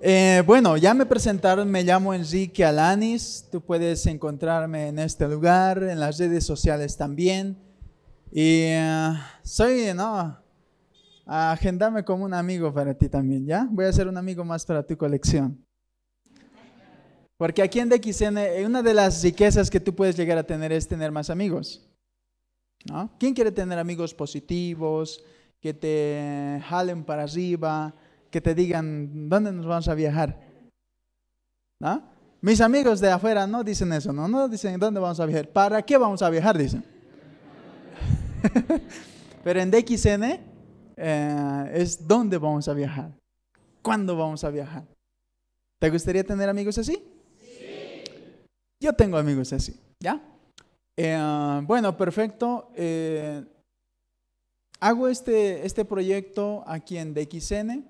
Eh, bueno, ya me presentaron, me llamo Enrique Alanis, tú puedes encontrarme en este lugar, en las redes sociales también. Y eh, soy, ¿no? Agendame como un amigo para ti también, ¿ya? Voy a ser un amigo más para tu colección. Porque aquí en DXN, eh, una de las riquezas que tú puedes llegar a tener es tener más amigos. ¿no? ¿Quién quiere tener amigos positivos, que te jalen para arriba? que te digan, ¿dónde nos vamos a viajar? Mis amigos de afuera no dicen eso, no, no dicen, ¿dónde vamos a viajar? ¿Para qué vamos a viajar? Dicen. Pero en DXN eh, es dónde vamos a viajar, cuándo vamos a viajar. ¿Te gustaría tener amigos así? Sí. Yo tengo amigos así, ¿ya? Eh, bueno, perfecto. Eh, hago este, este proyecto aquí en DXN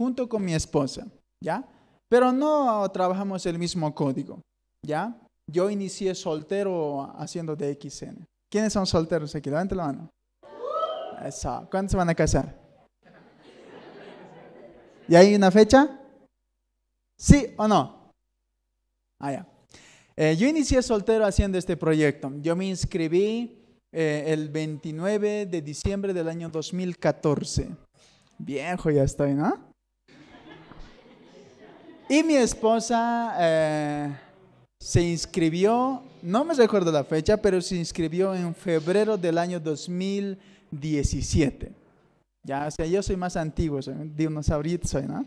junto con mi esposa, ¿ya? Pero no trabajamos el mismo código, ¿ya? Yo inicié soltero haciendo DXN. ¿Quiénes son solteros aquí? Levanten la mano. Eso. ¿Cuándo se van a casar? ¿Y hay una fecha? ¿Sí o no? Ah, ya. Eh, yo inicié soltero haciendo este proyecto. Yo me inscribí eh, el 29 de diciembre del año 2014. Viejo ya estoy, ¿no? Y mi esposa eh, se inscribió, no me recuerdo la fecha, pero se inscribió en febrero del año 2017. Ya, o sea, yo soy más antiguo, soy de dinosaurito, ¿no?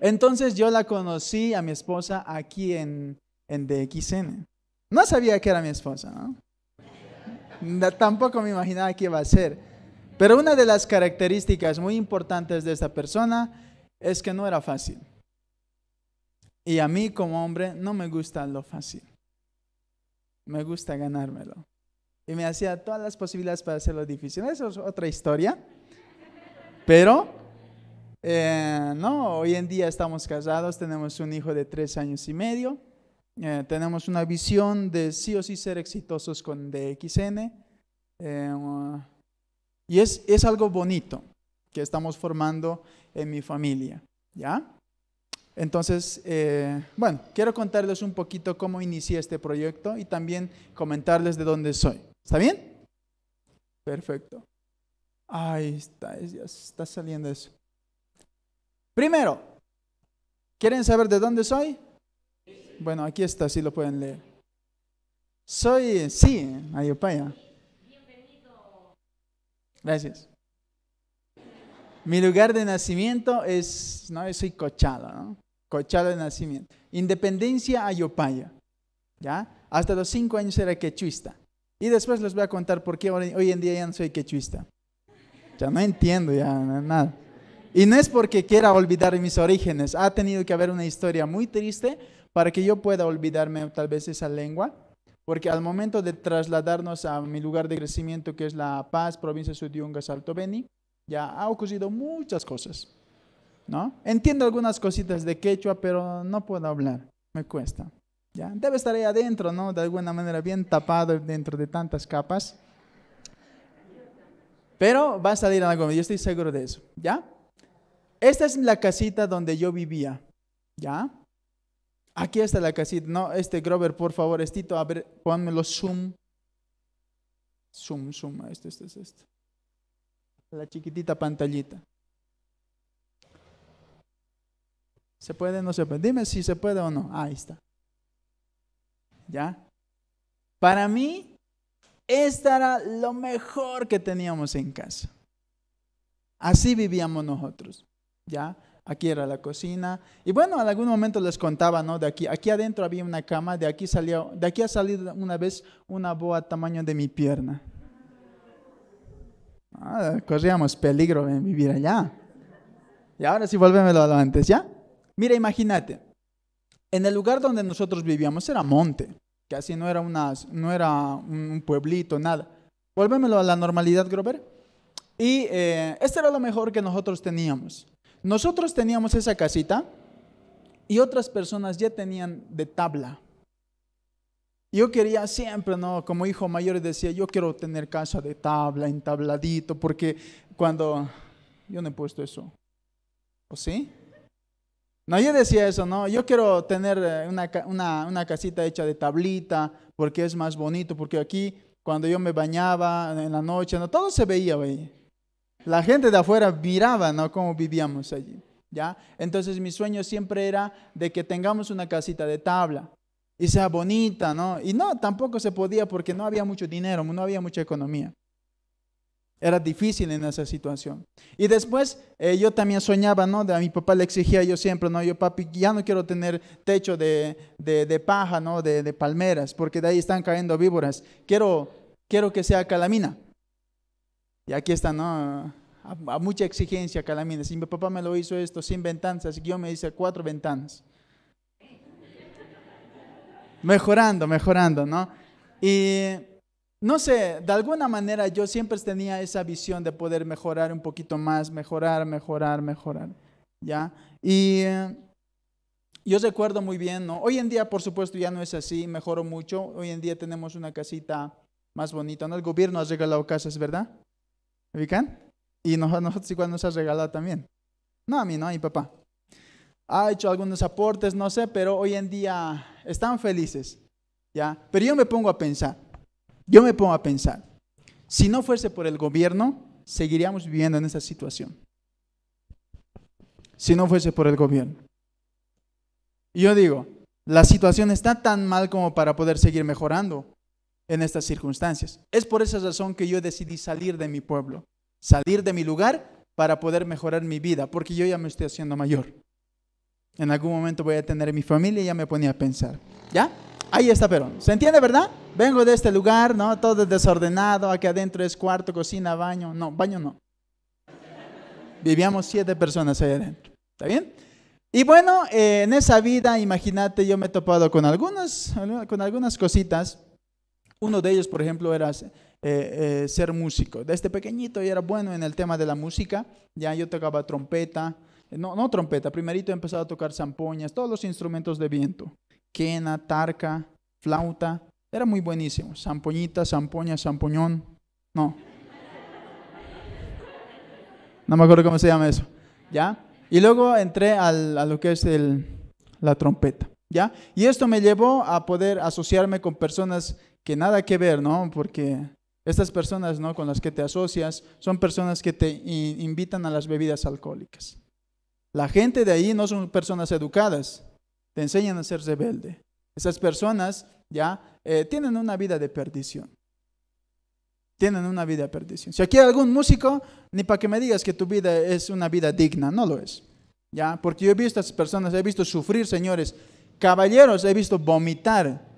Entonces yo la conocí a mi esposa aquí en, en DXN. No sabía que era mi esposa, ¿no? Tampoco me imaginaba que iba a ser. Pero una de las características muy importantes de esta persona es que no era fácil. Y a mí como hombre no me gusta lo fácil. Me gusta ganármelo. Y me hacía todas las posibilidades para hacerlo difícil. Eso es otra historia. Pero, eh, no, hoy en día estamos casados, tenemos un hijo de tres años y medio. Eh, tenemos una visión de sí o sí ser exitosos con DXN. Eh, y es, es algo bonito que estamos formando en mi familia. ¿Ya? Entonces, eh, bueno, quiero contarles un poquito cómo inicié este proyecto y también comentarles de dónde soy. ¿Está bien? Perfecto. Ahí está, ya está saliendo eso. Primero, ¿quieren saber de dónde soy? Bueno, aquí está, si sí lo pueden leer. Soy, sí, Ayopaya. Bienvenido. Gracias. Mi lugar de nacimiento es, no, soy Cochado, ¿no? Cochado de nacimiento. Independencia Ayopaya, ¿ya? Hasta los cinco años era quechuista. Y después les voy a contar por qué hoy en día ya no soy quechuista. Ya no entiendo, ya nada. Y no es porque quiera olvidar mis orígenes. Ha tenido que haber una historia muy triste para que yo pueda olvidarme tal vez esa lengua. Porque al momento de trasladarnos a mi lugar de crecimiento, que es La Paz, provincia de Sudiunga, Salto Beni, ya ha ocurrido muchas cosas, ¿no? Entiendo algunas cositas de quechua, pero no puedo hablar, me cuesta. ¿ya? Debe estar ahí adentro, ¿no? De alguna manera bien tapado dentro de tantas capas. Pero va a salir algo, yo estoy seguro de eso, ¿ya? Esta es la casita donde yo vivía, ¿ya? Aquí está la casita, no, este Grover, por favor, Estito, a ver, ponmelo zoom. Zoom, zoom, esto, esto, esto. Este la chiquitita pantallita. ¿Se puede no se puede? Dime si se puede o no. Ah, ahí está. ¿Ya? Para mí, esta era lo mejor que teníamos en casa. Así vivíamos nosotros. ¿Ya? Aquí era la cocina. Y bueno, en algún momento les contaba, ¿no? De aquí, aquí adentro había una cama, de aquí salió, de aquí ha salido una vez una boa tamaño de mi pierna. Ah, corríamos peligro en vivir allá. Y ahora sí, vuélvemelo a lo antes, ¿ya? Mira, imagínate, en el lugar donde nosotros vivíamos era monte, así no era, una, no era un pueblito, nada. Vuélvemelo a la normalidad, Grover. Y eh, este era lo mejor que nosotros teníamos. Nosotros teníamos esa casita y otras personas ya tenían de tabla yo quería siempre, ¿no? Como hijo mayor decía, yo quiero tener casa de tabla, entabladito, porque cuando... Yo no he puesto eso. ¿O sí? No, yo decía eso, ¿no? Yo quiero tener eh, una, una, casita hecha de tablita, porque es más bonito, porque aquí cuando yo me bañaba en la noche, ¿no? todo se veía ahí. La gente de afuera miraba, ¿no? Cómo vivíamos allí, ¿ya? Entonces mi sueño siempre era de que tengamos una casita de tabla y sea bonita, ¿no? Y no, tampoco se podía porque no había mucho dinero, no había mucha economía. Era difícil en esa situación. Y después eh, yo también soñaba, ¿no? a mi papá le exigía yo siempre, ¿no? Yo, papi, ya no quiero tener techo de, paja, ¿no? De, palmeras, porque de ahí están cayendo víboras. Quiero, quiero que sea calamina. Y aquí está, ¿no? A, mucha exigencia calamina. Si mi papá me lo hizo esto, sin ventanas, así yo me hice cuatro ventanas mejorando, mejorando, ¿no? Y no sé, de alguna manera yo siempre tenía esa visión de poder mejorar un poquito más, mejorar, mejorar, mejorar, ¿ya? Y yo recuerdo muy bien, ¿no? Hoy en día, por supuesto, ya no es así, mejoró mucho. Hoy en día tenemos una casita más bonita, ¿no? El gobierno ha regalado casas, ¿verdad? ¿Vican? Y nosotros igual nos ha regalado también. No a mí, no a mi papá ha hecho algunos aportes, no sé, pero hoy en día están felices. ¿ya? Pero yo me pongo a pensar, yo me pongo a pensar, si no fuese por el gobierno, seguiríamos viviendo en esa situación. Si no fuese por el gobierno. Y yo digo, la situación está tan mal como para poder seguir mejorando en estas circunstancias. Es por esa razón que yo decidí salir de mi pueblo, salir de mi lugar para poder mejorar mi vida, porque yo ya me estoy haciendo mayor en algún momento voy a tener mi familia y ya me ponía a pensar. ¿Ya? Ahí está Perón. ¿Se entiende, verdad? Vengo de este lugar, ¿no? Todo desordenado, aquí adentro es cuarto, cocina, baño. No, baño no. Vivíamos siete personas ahí adentro. ¿Está bien? Y bueno, eh, en esa vida, imagínate, yo me he topado con algunas, con algunas cositas. Uno de ellos, por ejemplo, era eh, eh, ser músico. Desde pequeñito yo era bueno en el tema de la música. Ya yo tocaba trompeta, no, no trompeta, primerito he empezado a tocar zampoñas, todos los instrumentos de viento, quena, tarca, flauta, era muy buenísimo, zampoñita, zampoña, zampoñón, no. No me acuerdo cómo se llama eso, ¿ya? Y luego entré al, a lo que es el, la trompeta, ¿ya? Y esto me llevó a poder asociarme con personas que nada que ver, ¿no? Porque estas personas, ¿no? Con las que te asocias son personas que te invitan a las bebidas alcohólicas. La gente de ahí no son personas educadas, te enseñan a ser rebelde. Esas personas ya eh, tienen una vida de perdición. Tienen una vida de perdición. Si aquí hay algún músico, ni para que me digas que tu vida es una vida digna, no lo es. ¿Ya? Porque yo he visto a estas personas, he visto sufrir, señores. Caballeros, he visto vomitar.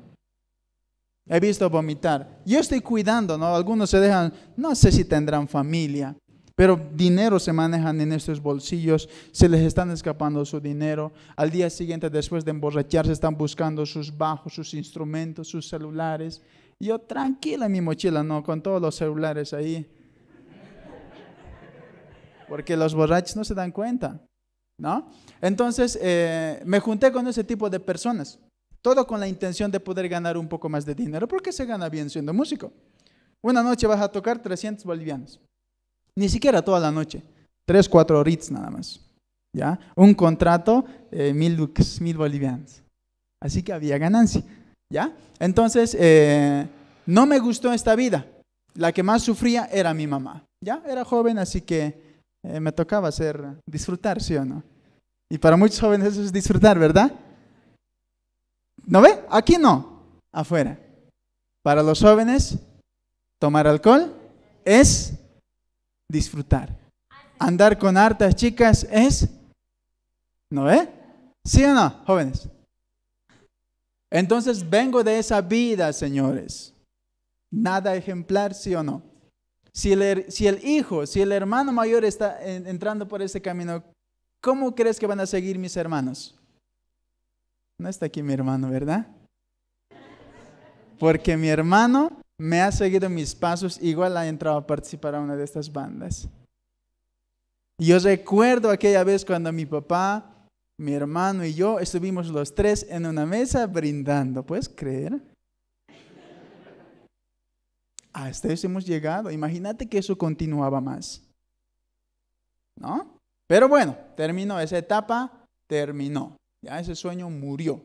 He visto vomitar. Yo estoy cuidando, ¿no? Algunos se dejan, no sé si tendrán familia, pero dinero se manejan en estos bolsillos, se les están escapando su dinero. Al día siguiente, después de emborracharse, están buscando sus bajos, sus instrumentos, sus celulares. yo tranquila en mi mochila, no, con todos los celulares ahí. Porque los borrachos no se dan cuenta, ¿no? Entonces, eh, me junté con ese tipo de personas. Todo con la intención de poder ganar un poco más de dinero, porque se gana bien siendo músico. Una noche vas a tocar 300 bolivianos. Ni siquiera toda la noche. Tres, cuatro rits nada más. ¿Ya? Un contrato, mil bolivianos. Así que había ganancia. ¿Ya? Entonces, eh, no me gustó esta vida. La que más sufría era mi mamá. ¿Ya? Era joven, así que eh, me tocaba hacer, disfrutar, ¿sí o no? Y para muchos jóvenes eso es disfrutar, ¿verdad? ¿No ve? Aquí no, afuera. Para los jóvenes, tomar alcohol es disfrutar. Andar con hartas chicas es, ¿no ve? ¿Sí o no, jóvenes? Entonces vengo de esa vida, señores. Nada ejemplar, sí o no. Si el, hijo, si el hermano mayor está entrando por ese camino, ¿cómo crees que van a seguir mis hermanos? No está aquí mi hermano, ¿verdad? Porque mi hermano me ha seguido mis pasos, igual ha entrado a participar a una de estas bandas. Y Yo recuerdo aquella vez cuando mi papá, mi hermano y yo estuvimos los tres en una mesa brindando. ¿Puedes creer? Hasta eso este hemos llegado. Imagínate que eso continuaba más. ¿No? Pero bueno, terminó esa etapa, terminó. Ya ese sueño murió.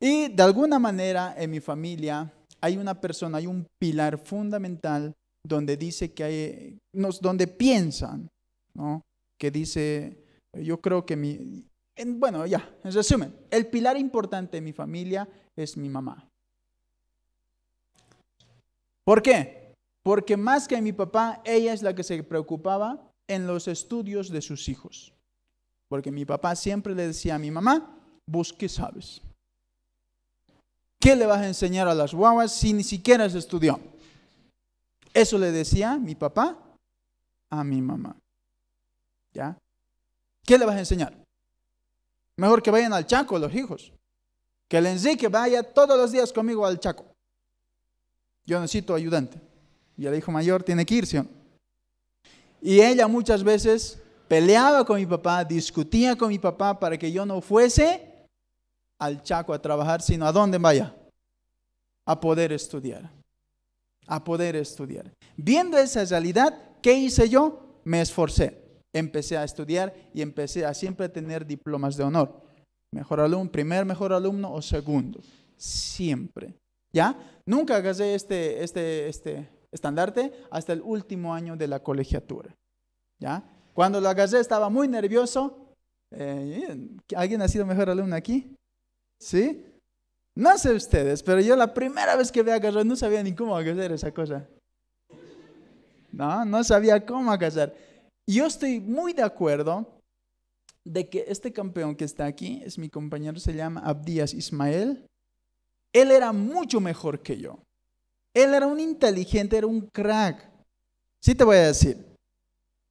Y de alguna manera en mi familia hay una persona, hay un pilar fundamental donde dice que hay, nos, donde piensan, ¿no? Que dice, yo creo que mi, bueno, ya, en resumen, el pilar importante de mi familia es mi mamá. ¿Por qué? Porque más que mi papá, ella es la que se preocupaba en los estudios de sus hijos. Porque mi papá siempre le decía a mi mamá, busque sabes, ¿Qué le vas a enseñar a las guaguas si ni siquiera se estudió? Eso le decía mi papá a mi mamá. ¿Ya? ¿Qué le vas a enseñar? Mejor que vayan al Chaco los hijos. Que el Enrique vaya todos los días conmigo al Chaco. Yo necesito ayudante. Y el hijo mayor tiene que irse. Y ella muchas veces peleaba con mi papá, discutía con mi papá para que yo no fuese al Chaco a trabajar, sino a dónde vaya? A poder estudiar. A poder estudiar. Viendo esa realidad, ¿qué hice yo? Me esforcé. Empecé a estudiar y empecé a siempre tener diplomas de honor. Mejor alumno, primer mejor alumno o segundo. Siempre. ¿Ya? Nunca agarré este, este, este estandarte hasta el último año de la colegiatura. ¿Ya? Cuando lo agarré estaba muy nervioso. Eh, ¿Alguien ha sido mejor alumno aquí? ¿Sí? No sé ustedes, pero yo la primera vez que me agarró no sabía ni cómo hacer esa cosa. No, no sabía cómo hacer. Yo estoy muy de acuerdo de que este campeón que está aquí, es mi compañero, se llama Abdías Ismael. Él era mucho mejor que yo. Él era un inteligente, era un crack. Sí te voy a decir.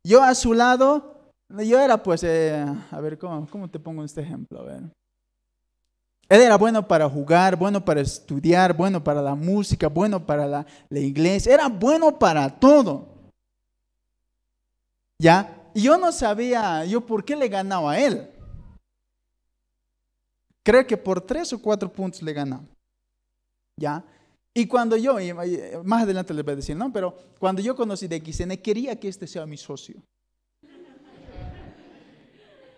Yo a su lado, yo era pues, eh, a ver, ¿cómo, ¿cómo te pongo este ejemplo? A ver. Él era bueno para jugar, bueno para estudiar, bueno para la música, bueno para la, la iglesia, era bueno para todo. ¿Ya? Y yo no sabía yo por qué le ganaba a él. Creo que por tres o cuatro puntos le ganaba. ¿Ya? Y cuando yo, eh, más adelante les voy a decir, ¿no? Pero cuando yo conocí de XN, quería que este sea mi socio.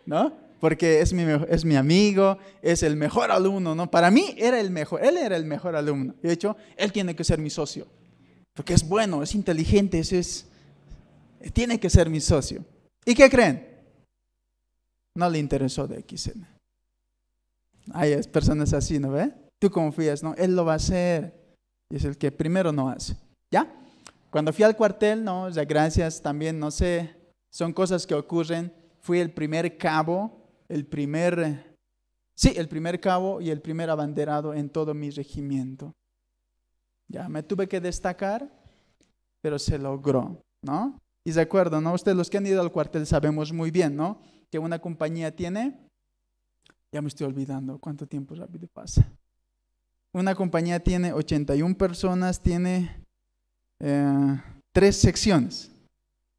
¿No? porque es mi, es mi amigo, es el mejor alumno, ¿no? Para mí era el mejor, él era el mejor alumno. De hecho, él tiene que ser mi socio, porque es bueno, es inteligente, es, es, tiene que ser mi socio. ¿Y qué creen? No le interesó de XN. Hay personas así, ¿no ve? Tú confías, ¿no? Él lo va a hacer. Y es el que primero no hace. ¿Ya? Cuando fui al cuartel, no, ya gracias también, no sé, son cosas que ocurren. Fui el primer cabo el primer, sí, el primer cabo y el primer abanderado en todo mi regimiento. Ya me tuve que destacar, pero se logró, ¿no? Y de acuerdo, ¿no? Ustedes los que han ido al cuartel sabemos muy bien, ¿no? Que una compañía tiene, ya me estoy olvidando cuánto tiempo rápido pasa. Una compañía tiene 81 personas, tiene eh, tres secciones,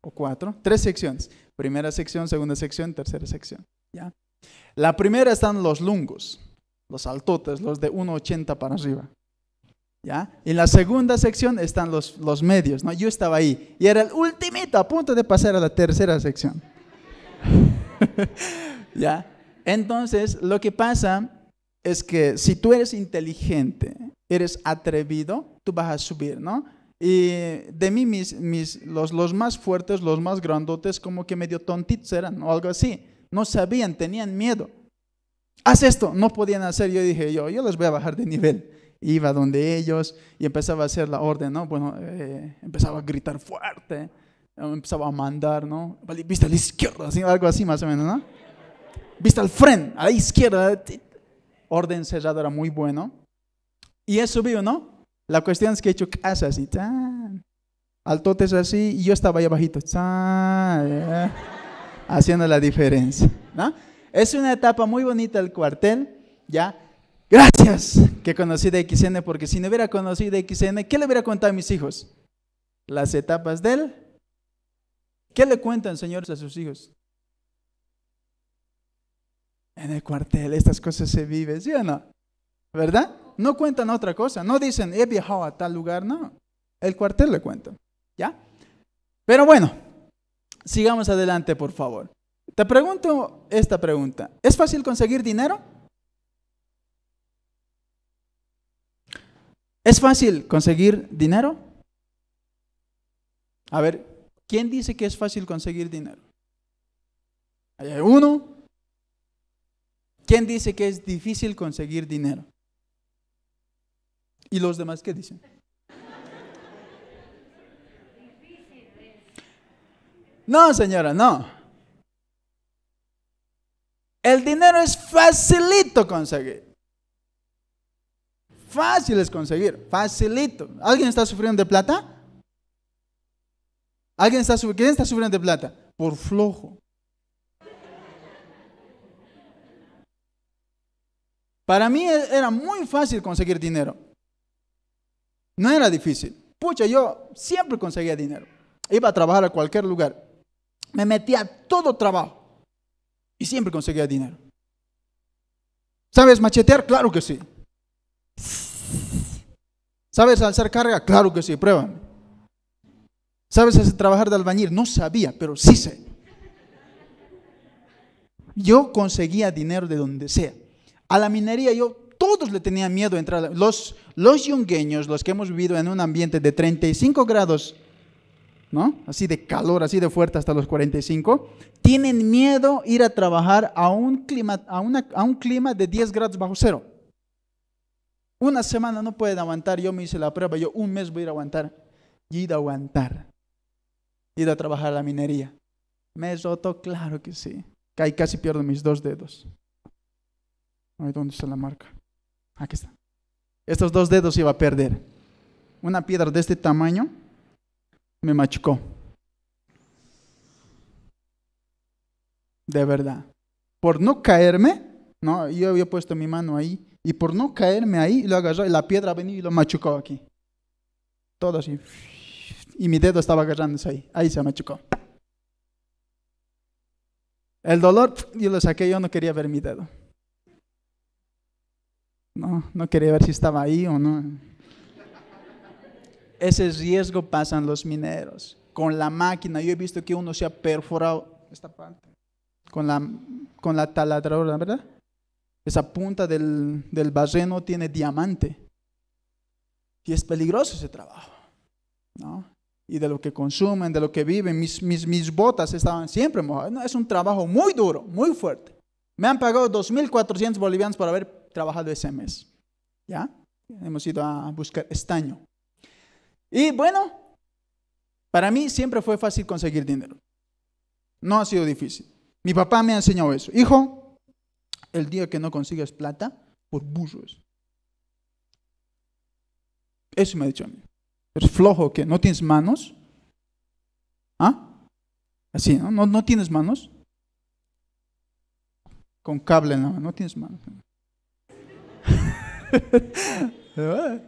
o cuatro, tres secciones. Primera sección, segunda sección, tercera sección. ¿ya? La primera están los lungos, los altotes, los de 1,80 para arriba. ¿Ya? En la segunda sección están los, los medios, ¿no? Yo estaba ahí y era el ultimito a punto de pasar a la tercera sección. ¿Ya? Entonces, lo que pasa es que si tú eres inteligente, eres atrevido, tú vas a subir, ¿no? Y de mí, mis, los, los más fuertes, los más grandotes, como que medio tontitos eran o algo así no sabían, tenían miedo. Haz esto, no podían hacer. Yo dije, yo, yo les voy a bajar de nivel. Iba donde ellos y empezaba a hacer la orden, ¿no? Bueno, eh, empezaba a gritar fuerte, eh, empezaba a mandar, ¿no? Viste a la izquierda, algo así más o menos, ¿no? Viste al frente, a la izquierda. Orden cerrada era muy bueno. Y he subido, ¿no? La cuestión es que he hecho casa así, tan. Altotes así, y yo estaba ahí abajito, tan. Eh haciendo la diferencia. ¿no? Es una etapa muy bonita el cuartel, ¿ya? Gracias que conocí de XN, porque si no hubiera conocido de XN, ¿qué le hubiera contado a mis hijos? Las etapas del... ¿Qué le cuentan, señores, a sus hijos? En el cuartel estas cosas se viven, ¿sí o no? ¿Verdad? No cuentan otra cosa, no dicen, he viajado a tal lugar, no. El cuartel le cuenta ¿ya? Pero bueno, Sigamos adelante, por favor. Te pregunto esta pregunta. ¿Es fácil conseguir dinero? ¿Es fácil conseguir dinero? A ver, ¿quién dice que es fácil conseguir dinero? hay uno. ¿Quién dice que es difícil conseguir dinero? ¿Y los demás qué dicen? No, señora, no. El dinero es facilito conseguir. Fácil es conseguir, facilito. ¿Alguien está sufriendo de plata? ¿Alguien está, ¿Quién está sufriendo de plata? Por flojo. Para mí e-, era muy fácil conseguir dinero. No era difícil. Pucha, yo siempre conseguía dinero. Iba a trabajar a cualquier lugar me metía a todo trabajo y siempre conseguía dinero. ¿Sabes machetear? Claro que sí. ¿Sabes alzar carga? Claro que sí, pruébame. ¿Sabes trabajar de albañil? No sabía, pero sí sé. Yo conseguía dinero de donde sea. A la minería yo todos le tenían miedo a entrar. Los, los yungueños, los que hemos vivido en un ambiente de 35 grados Así de calor, así de fuerte hasta los 45. Tienen miedo ir a trabajar a un clima, a, a un clima de 10 grados bajo cero. Una semana no pueden aguantar. Yo me hice la prueba, yo un mes voy a ir a aguantar. Y ir a aguantar. Ir a trabajar la minería. ¿Me Claro que sí. casi pierdo mis dos dedos. ¿Dónde está la marca? Aquí está. Estos dos dedos iba a perder. Una piedra de este tamaño me machucó. De verdad. Por no caerme, no, yo había puesto mi mano ahí y por no caerme ahí lo agarró y la piedra venía y lo machucó aquí. Todo así. Y mi dedo estaba agarrándose ahí. Ahí se machucó. El dolor, yo lo saqué, yo no quería ver mi dedo. No, no quería ver si estaba ahí o no. Ese riesgo pasan los mineros. Con la máquina, yo he visto que uno se ha perforado esta parte, con la, con la taladradora, ¿verdad? Esa punta del, del barreno tiene diamante. Y es peligroso ese trabajo, Y de lo que consumen, de lo que viven, mis, mis, mis botas estaban siempre mojadas. es un trabajo muy duro, muy fuerte. Me han pagado 2.400 bolivianos por haber trabajado ese mes. ¿Ya? Hemos ido a buscar estaño. Y bueno, para mí siempre fue fácil conseguir dinero. No ha sido difícil. Mi papá me ha enseñado eso. Hijo, el día que no consigues plata, por burro es. Eso me ha dicho a mí. Es flojo que no tienes manos. ¿Ah? Así, ¿no? ¿no? ¿No, tienes manos? Con cable en la mano, no tienes manos. De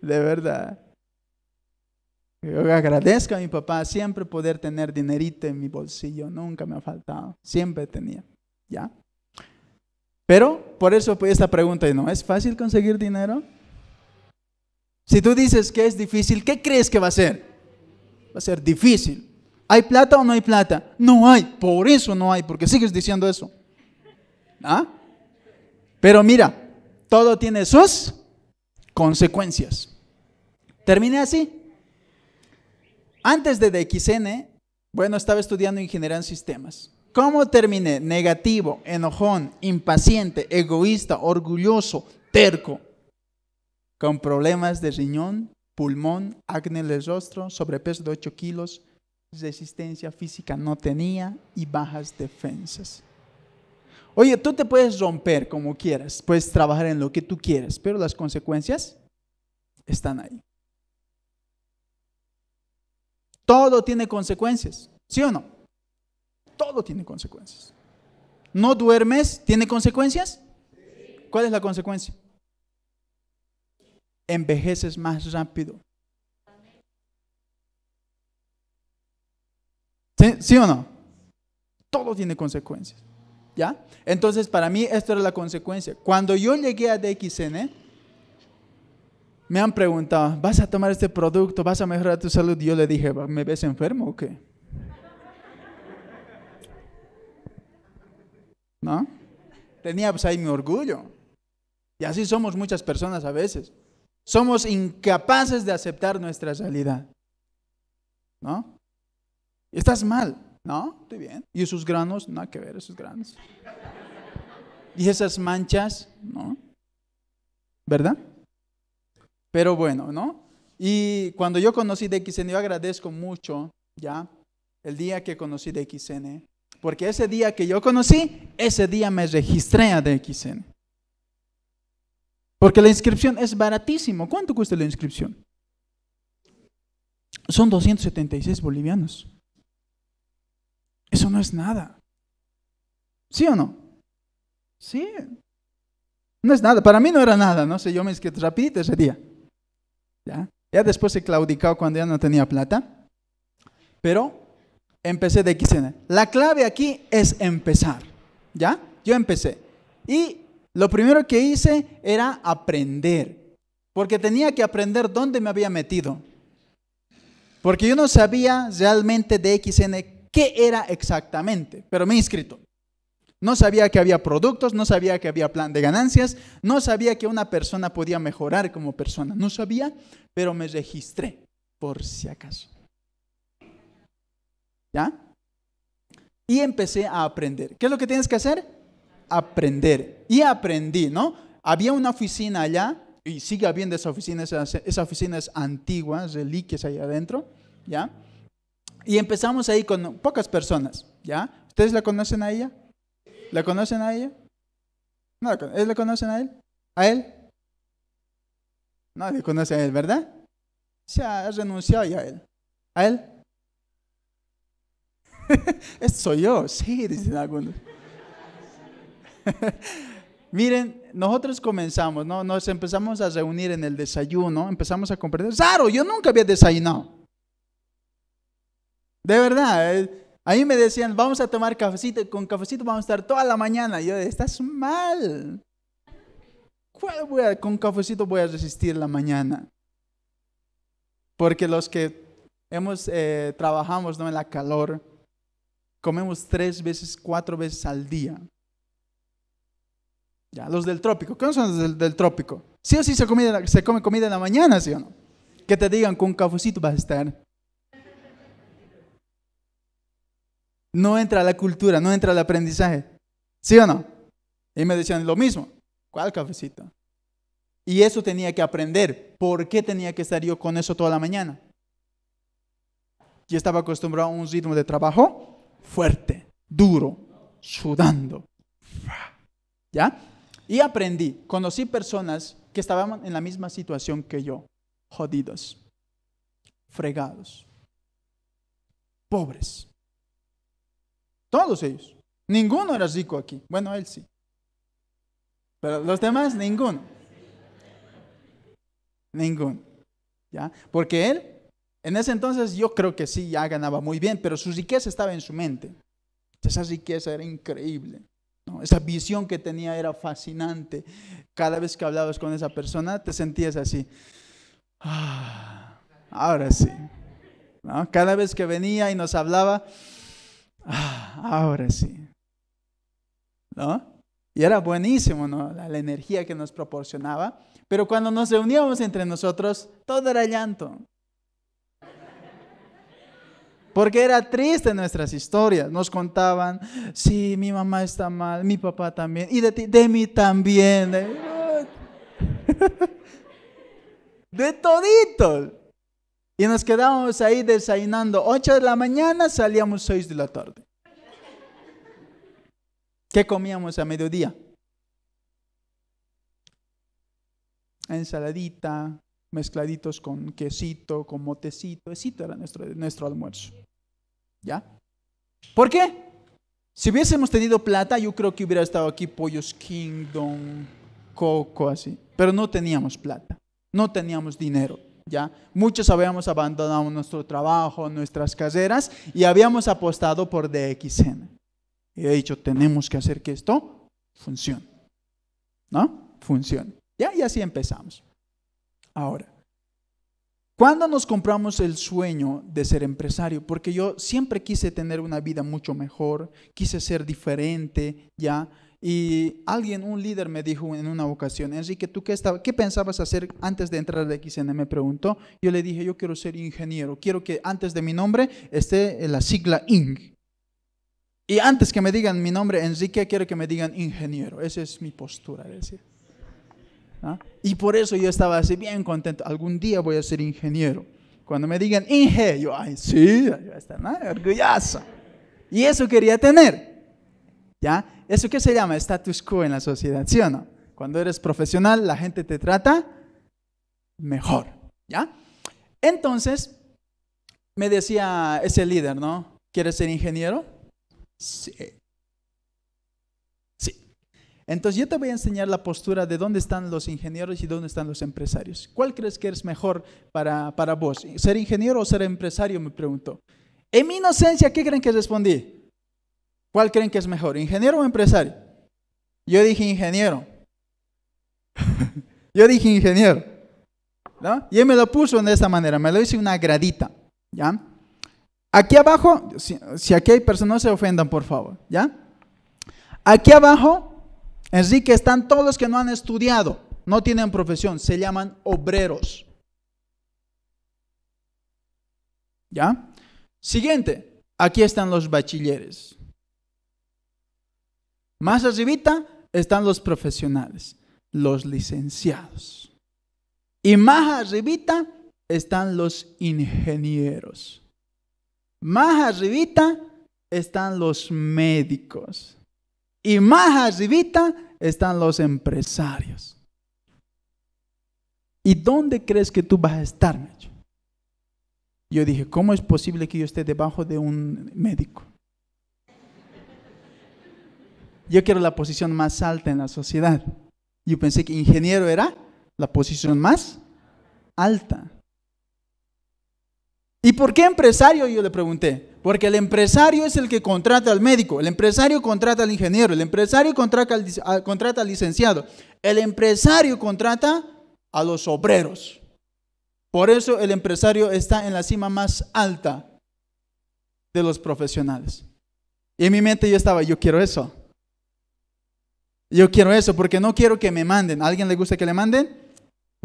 verdad. Yo agradezco a mi papá siempre poder tener dinerito en mi bolsillo, nunca me ha faltado, siempre tenía, ¿ya? Pero por eso pues, esta pregunta, ¿no es fácil conseguir dinero? Si tú dices que es difícil, ¿qué crees que va a ser? Va a ser difícil. ¿Hay plata o no hay plata? No hay, por eso no hay, porque sigues diciendo eso. ¿Ah? Pero mira, todo tiene sus consecuencias. terminé así? Antes de DXN, bueno, estaba estudiando ingeniería en sistemas. ¿Cómo terminé? Negativo, enojón, impaciente, egoísta, orgulloso, terco. Con problemas de riñón, pulmón, acné en el rostro, sobrepeso de 8 kilos, resistencia física no tenía y bajas defensas. Oye, tú te puedes romper como quieras, puedes trabajar en lo que tú quieras, pero las consecuencias están ahí. Todo tiene consecuencias, ¿sí o no? Todo tiene consecuencias. ¿No duermes? ¿Tiene consecuencias? ¿Cuál es la consecuencia? Envejeces más rápido. ¿Sí, o no? Todo tiene consecuencias. ¿Ya? Entonces, para mí, esto era la consecuencia. Cuando yo llegué a DXN, me han preguntado, ¿vas a tomar este producto? ¿Vas a mejorar tu salud? yo le dije, ¿me ves enfermo o qué? ¿No? Tenía pues ahí mi orgullo. Y así somos muchas personas a veces. Somos incapaces de aceptar nuestra realidad. ¿No? Estás mal. No, estoy bien. ¿Y esos granos? hay que ver, esos granos. ¿Y esas manchas? No. ¿Verdad? Pero bueno, ¿no? Y cuando yo conocí de XN, yo agradezco mucho, ¿ya? El día que conocí de XN. Porque ese día que yo conocí, ese día me registré a DXN. Porque la inscripción es baratísimo. ¿Cuánto cuesta la inscripción? Son 276 bolivianos. Eso no es nada. ¿Sí o no? Sí. No es nada. Para mí no era nada, no sé, yo me inscribí rapidito ese día. ¿ya? después he claudicado cuando ya no tenía plata, pero empecé de XN. La clave aquí es empezar, ¿ya? Yo empecé. Y lo primero que hice era aprender, porque tenía que aprender dónde me había metido. Porque yo no sabía realmente de XN qué era exactamente, pero me he inscrito. No sabía que había productos, no sabía que había plan de ganancias, no sabía que una persona podía mejorar como persona, no sabía, pero me registré por si acaso. ¿Ya? Y empecé a aprender. ¿Qué es lo que tienes que hacer? Aprender. Y aprendí, ¿no? Había una oficina allá, y sigue habiendo esa oficina, esa, oficina es antigua, reliquias allá adentro, ¿ya? Y empezamos ahí con pocas personas, ¿ya? ¿Ustedes la conocen a ella? ¿La conocen a ella? No, ¿la ¿eh, conocen a él? ¿A él? No le a él, ¿verdad? Se ha renunciado ya a él. ¿A él? Esto soy yo, sí, dicen algunos. Miren, nosotros comenzamos, ¿no? Nos empezamos a reunir en el desayuno, empezamos a comprender. Claro, Yo nunca había desayunado. De verdad. Eh, a mí me decían, vamos a tomar cafecito, con cafecito vamos a estar toda la mañana. yo, estás mal. ¿Cuál voy a, con cafecito voy a resistir la mañana? Porque los que hemos, eh, trabajamos ¿no? en la calor, comemos tres veces, cuatro veces al día. Ya, los del trópico, ¿qué son los del, trópico? Sí o sí se, come, se come comida en la mañana, ¿sí o no? Que te digan, con cafecito vas a estar. no entra la cultura, no entra el aprendizaje. ¿Sí o no? Y me decían lo mismo. ¿Cuál cafecito? Y eso tenía que aprender. ¿Por qué tenía que estar yo con eso toda la mañana? Yo estaba acostumbrado a un ritmo de trabajo fuerte, duro, sudando. ¿Ya? Y aprendí, conocí personas que estaban en la misma situación que yo, jodidos, fregados, pobres, todos ellos. Ninguno era rico aquí. Bueno, él sí. Pero los demás, ninguno. Ninguno. ¿Ya? Porque él, en ese entonces yo creo que sí, ya ganaba muy bien, pero su riqueza estaba en su mente. Esa riqueza era increíble. Esa visión que tenía era fascinante. Cada vez que hablabas con esa persona, te sentías así. Ah, ahora sí. ¿no? Cada vez que venía y nos hablaba, ah, ahora sí. ¿No? Y era buenísimo, ¿no? La, energía que nos proporcionaba. Pero cuando nos reuníamos entre nosotros, todo era llanto. Porque era triste nuestras historias. Nos contaban, sí, mi mamá está mal, mi papá también, y de, ti, de mí también. De, todito Y nos quedábamos ahí desayunando. 8 de la mañana, salíamos 6 de la tarde. ¿Qué comíamos a mediodía? Ensaladita, mezcladitos con quesito, con motecito. Quesito era nuestro, nuestro almuerzo. ¿Ya? ¿Por qué? Si hubiésemos tenido plata, yo creo que hubiera estado aquí Pollos Kingdom, Coco, así. Pero no teníamos plata, no teníamos dinero. ¿Ya? Muchos habíamos abandonado nuestro trabajo, nuestras caseras y habíamos apostado por DXN. Y he dicho, tenemos que hacer que esto funcione. ¿No? Funcione. Ya, y así empezamos. Ahora, ¿cuándo nos compramos el sueño de ser empresario? Porque yo siempre quise tener una vida mucho mejor, quise ser diferente, ¿ya? Y alguien, un líder me dijo en una ocasión, Enrique, ¿tú qué, estaba, qué pensabas hacer antes de entrar de XN? Me preguntó. Yo le dije, yo quiero ser ingeniero, quiero que antes de mi nombre esté la sigla ING. Y antes que me digan mi nombre, Enrique, quiero que me digan ingeniero. Esa es mi postura. Decía. ¿Ah? Y por eso yo estaba así bien contento. Algún día voy a ser ingeniero. Cuando me digan Inge, yo, ay, sí, yo voy estar orgulloso. Y eso quería tener. ¿Ya? ¿Eso qué se llama? Status quo en la sociedad, ¿sí o no? Cuando eres profesional, la gente te trata mejor. ¿Ya? Entonces, me decía ese líder, ¿no? ¿Quieres ser ingeniero? Sí. sí. Entonces yo te voy a enseñar la postura de dónde están los ingenieros y dónde están los empresarios. ¿Cuál crees que es mejor para, vos? ¿Ser ingeniero o ser empresario? Me preguntó. En mi inocencia, ¿qué creen que respondí? ¿Cuál creen que es mejor? ¿Ingeniero o empresario? Yo dije ingeniero. yo dije ingeniero. ¿no? Y él me lo puso de esta manera, me lo hice una gradita. ¿Ya? Aquí abajo, si, aquí hay personas, no se ofendan, por favor, ¿ya? Aquí abajo, Enrique, están todos los que no han estudiado, no tienen profesión, se llaman obreros. ¿Ya? Siguiente, aquí están los bachilleres. Más arribita están los profesionales, los licenciados. Y más arribita están los ingenieros. Más arribita están los médicos. Y más arribita están los empresarios. ¿Y dónde crees que tú vas a estar, Nacho? Yo dije, ¿cómo es posible que yo esté debajo de un médico? Yo quiero la posición más alta en la sociedad. Yo pensé que ingeniero era la posición más alta. ¿Y por qué empresario? Yo le pregunté. Porque el empresario es el que contrata al médico, el empresario contrata al ingeniero, el empresario contrata al, licenciado, el empresario contrata a los obreros. Por eso el empresario está en la cima más alta de los profesionales. Y en mi mente yo estaba, yo quiero eso. Yo quiero eso porque no quiero que me manden. alguien le gusta que le manden?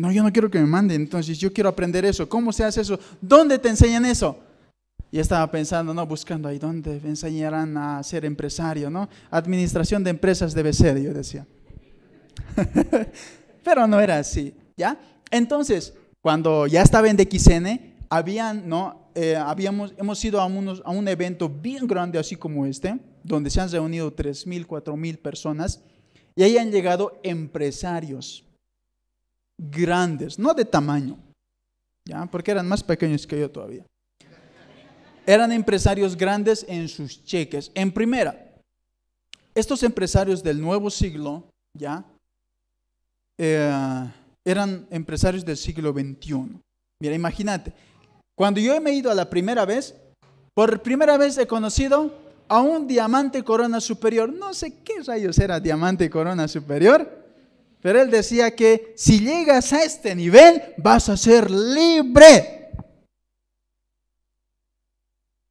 No, yo no quiero que me manden, entonces yo quiero aprender eso. ¿Cómo se hace eso? ¿Dónde te enseñan eso? Y estaba pensando, no, buscando ahí dónde me enseñarán a ser empresario, ¿no? Administración de empresas debe ser, yo decía. Pero no era así, ¿ya? Entonces, cuando ya estaba en DXN, habían, ¿no? Eh, habíamos, hemos ido a, unos, a un evento bien grande así como este, donde se han reunido 3.000, 4.000 personas y ahí han llegado empresarios grandes, no de tamaño, ¿ya? porque eran más pequeños que yo todavía. Eran empresarios grandes en sus cheques. En primera, estos empresarios del nuevo siglo, ¿ya? Eh, eran empresarios del siglo XXI. Mira, imagínate, cuando yo he ido a la primera vez, por primera vez he conocido a un diamante corona superior. No sé qué rayos era diamante corona superior, pero él decía que si llegas a este nivel vas a ser libre.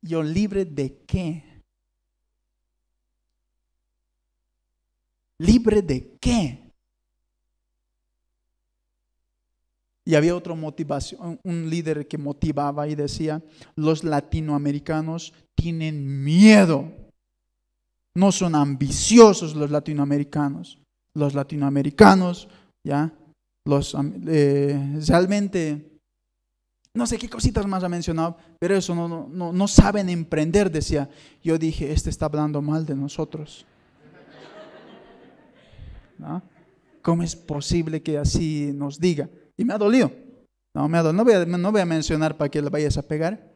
¿Yo libre de qué? ¿Libre de qué? Y había otro motivación, un líder que motivaba y decía, los latinoamericanos tienen miedo. No son ambiciosos los latinoamericanos los latinoamericanos, ¿ya? Los, eh, realmente, no sé qué cositas más ha mencionado, pero eso no, no, saben emprender, decía. Yo dije, este está hablando mal de nosotros. ¿Cómo es posible que así nos diga? Y me ha dolido. No, me no voy a mencionar para que le vayas a pegar,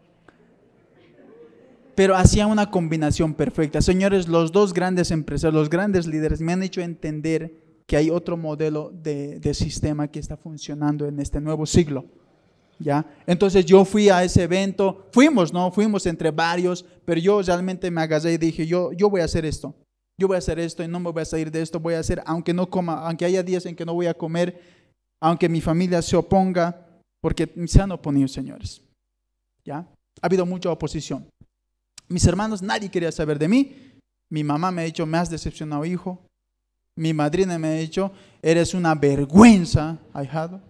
pero hacía una combinación perfecta. Señores, los dos grandes empresarios, los grandes líderes me han hecho entender que hay otro modelo de, de, sistema que está funcionando en este nuevo siglo. ¿Ya? Entonces yo fui a ese evento, fuimos, ¿no? Fuimos entre varios, pero yo realmente me agasé y dije, yo, yo voy a hacer esto, yo voy a hacer esto y no me voy a salir de esto, voy a hacer, aunque no coma, aunque haya días en que no voy a comer, aunque mi familia se oponga, porque se han oponido, señores. ¿Ya? Ha habido mucha oposición. Mis hermanos, nadie quería saber de mí. Mi mamá me ha dicho, me has decepcionado, hijo. Mi madrina me ha dicho, eres una vergüenza, ahijado.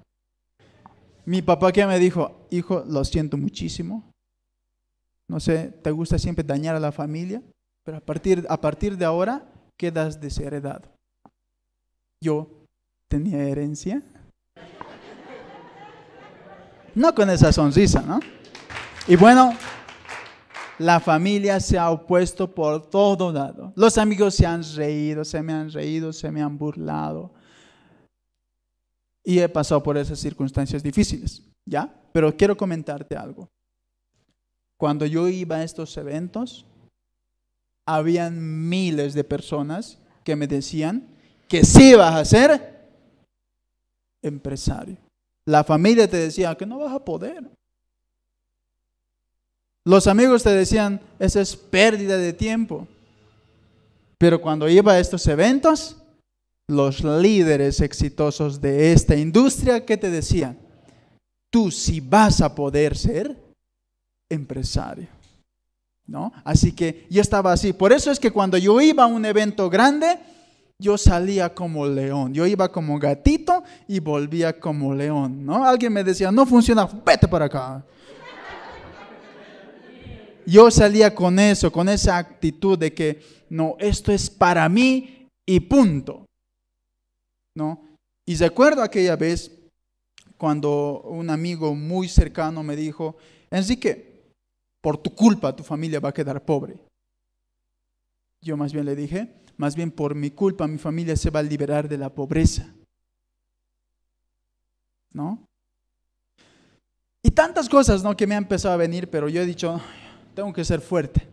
Mi papá que me dijo, hijo, lo siento muchísimo. No sé, te gusta siempre dañar a la familia, pero a partir, a partir de ahora quedas desheredado. Yo tenía herencia. No con esa sonrisa, ¿no? Y bueno, la familia se ha opuesto por todo lado. Los amigos se han reído, se me han reído, se me han burlado. Y he pasado por esas circunstancias difíciles, ¿ya? Pero quiero comentarte algo. Cuando yo iba a estos eventos, habían miles de personas que me decían que sí vas a ser empresario. La familia te decía que no vas a poder. Los amigos te decían, esa es pérdida de tiempo. Pero cuando iba a estos eventos, los líderes exitosos de esta industria, ¿qué te decían? Tú sí vas a poder ser empresario. ¿No? Así que yo estaba así. Por eso es que cuando yo iba a un evento grande, yo salía como león. Yo iba como gatito y volvía como león, ¿no? Alguien me decía, no funciona, vete para acá yo salía con eso, con esa actitud de que, no, esto es para mí y punto. ¿No? Y recuerdo aquella vez cuando un amigo muy cercano me dijo, Enrique, por tu culpa tu familia va a quedar pobre. Yo más bien le dije, más bien por mi culpa mi familia se va a liberar de la pobreza. ¿No? Y tantas cosas, ¿no? Que me han empezado a venir, pero yo he dicho, tengo que ser fuerte,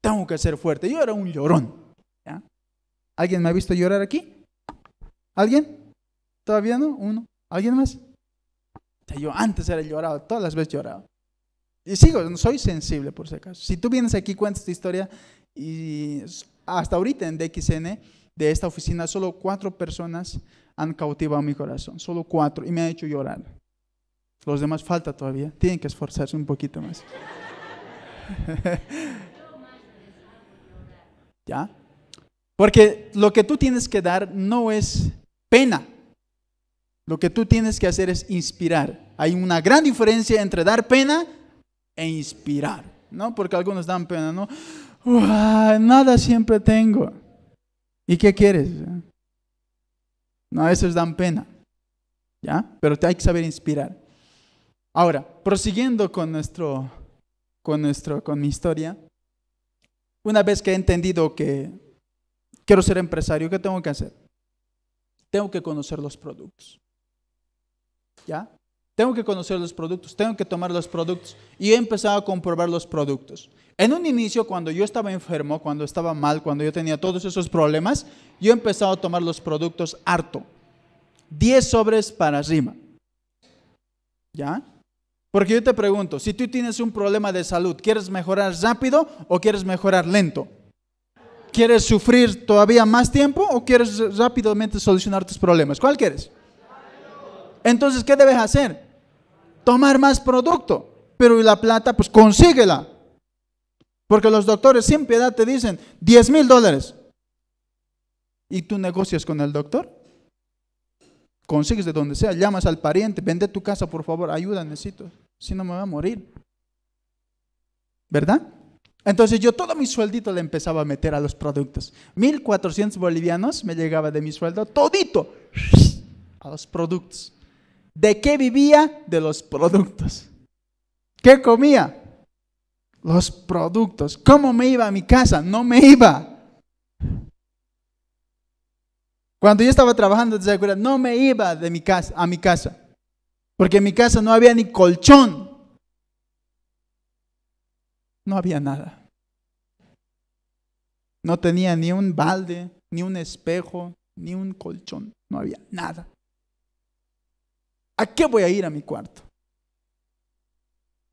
tengo que ser fuerte. Yo era un llorón. ¿Alguien me ha visto llorar aquí? ¿Alguien? ¿Todavía no? ¿Uno? ¿Alguien más? Yo antes era llorado, todas las veces llorado. Y sigo, soy sensible por si acaso. Si tú vienes aquí, cuentas tu historia y hasta ahorita en DXN de esta oficina solo cuatro personas han cautivado mi corazón, solo cuatro, y me han hecho llorar. Los demás falta todavía, tienen que esforzarse un poquito más. ¿Ya? Porque lo que tú tienes que dar no es pena. Lo que tú tienes que hacer es inspirar. Hay una gran diferencia entre dar pena e inspirar, ¿no? Porque algunos dan pena, ¿no? Ah, nada siempre tengo. ¿Y qué quieres? No, veces dan pena, ¿ya? Pero te hay que saber inspirar. Ahora, prosiguiendo con nuestro con, nuestro, con mi historia. Una vez que he entendido que quiero ser empresario, ¿qué tengo que hacer? Tengo que conocer los productos. ¿Ya? Tengo que conocer los productos, tengo que tomar los productos. Y he empezado a comprobar los productos. En un inicio, cuando yo estaba enfermo, cuando estaba mal, cuando yo tenía todos esos problemas, yo he empezado a tomar los productos harto. 10 sobres para rima. ¿Ya? Porque yo te pregunto, si tú tienes un problema de salud, ¿quieres mejorar rápido o quieres mejorar lento? ¿Quieres sufrir todavía más tiempo o quieres rápidamente solucionar tus problemas? ¿Cuál quieres? Entonces, ¿qué debes hacer? Tomar más producto. Pero la plata, pues consíguela. Porque los doctores sin piedad te dicen 10 mil dólares. ¿Y tú negocias con el doctor? Consigues de donde sea, llamas al pariente, vende tu casa, por favor, ayuda, necesito si no me voy a morir. ¿Verdad? Entonces yo todo mi sueldito le empezaba a meter a los productos. 1400 bolivianos me llegaba de mi sueldo, todito a los productos. ¿De qué vivía? De los productos. ¿Qué comía? Los productos. ¿Cómo me iba a mi casa? No me iba. Cuando yo estaba trabajando, no me iba de mi casa, a mi casa. Porque en mi casa no había ni colchón. No había nada. No tenía ni un balde, ni un espejo, ni un colchón. No había nada. ¿A qué voy a ir a mi cuarto?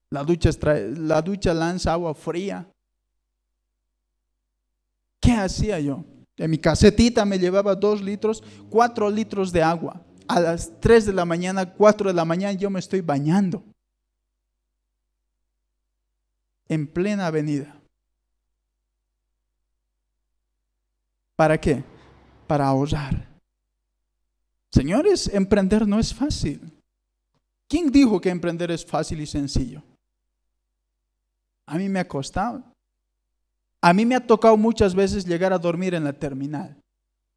La ducha, la ducha lanza agua fría. ¿Qué hacía yo? En mi casetita me llevaba dos litros, cuatro litros de agua a las 3 de la mañana, 4 de la mañana, yo me estoy bañando. En plena avenida. ¿Para qué? Para ahorrar. Señores, emprender no es fácil. ¿Quién dijo que emprender es fácil y sencillo? A mí me ha costado. A mí me ha tocado muchas veces llegar a dormir en la terminal.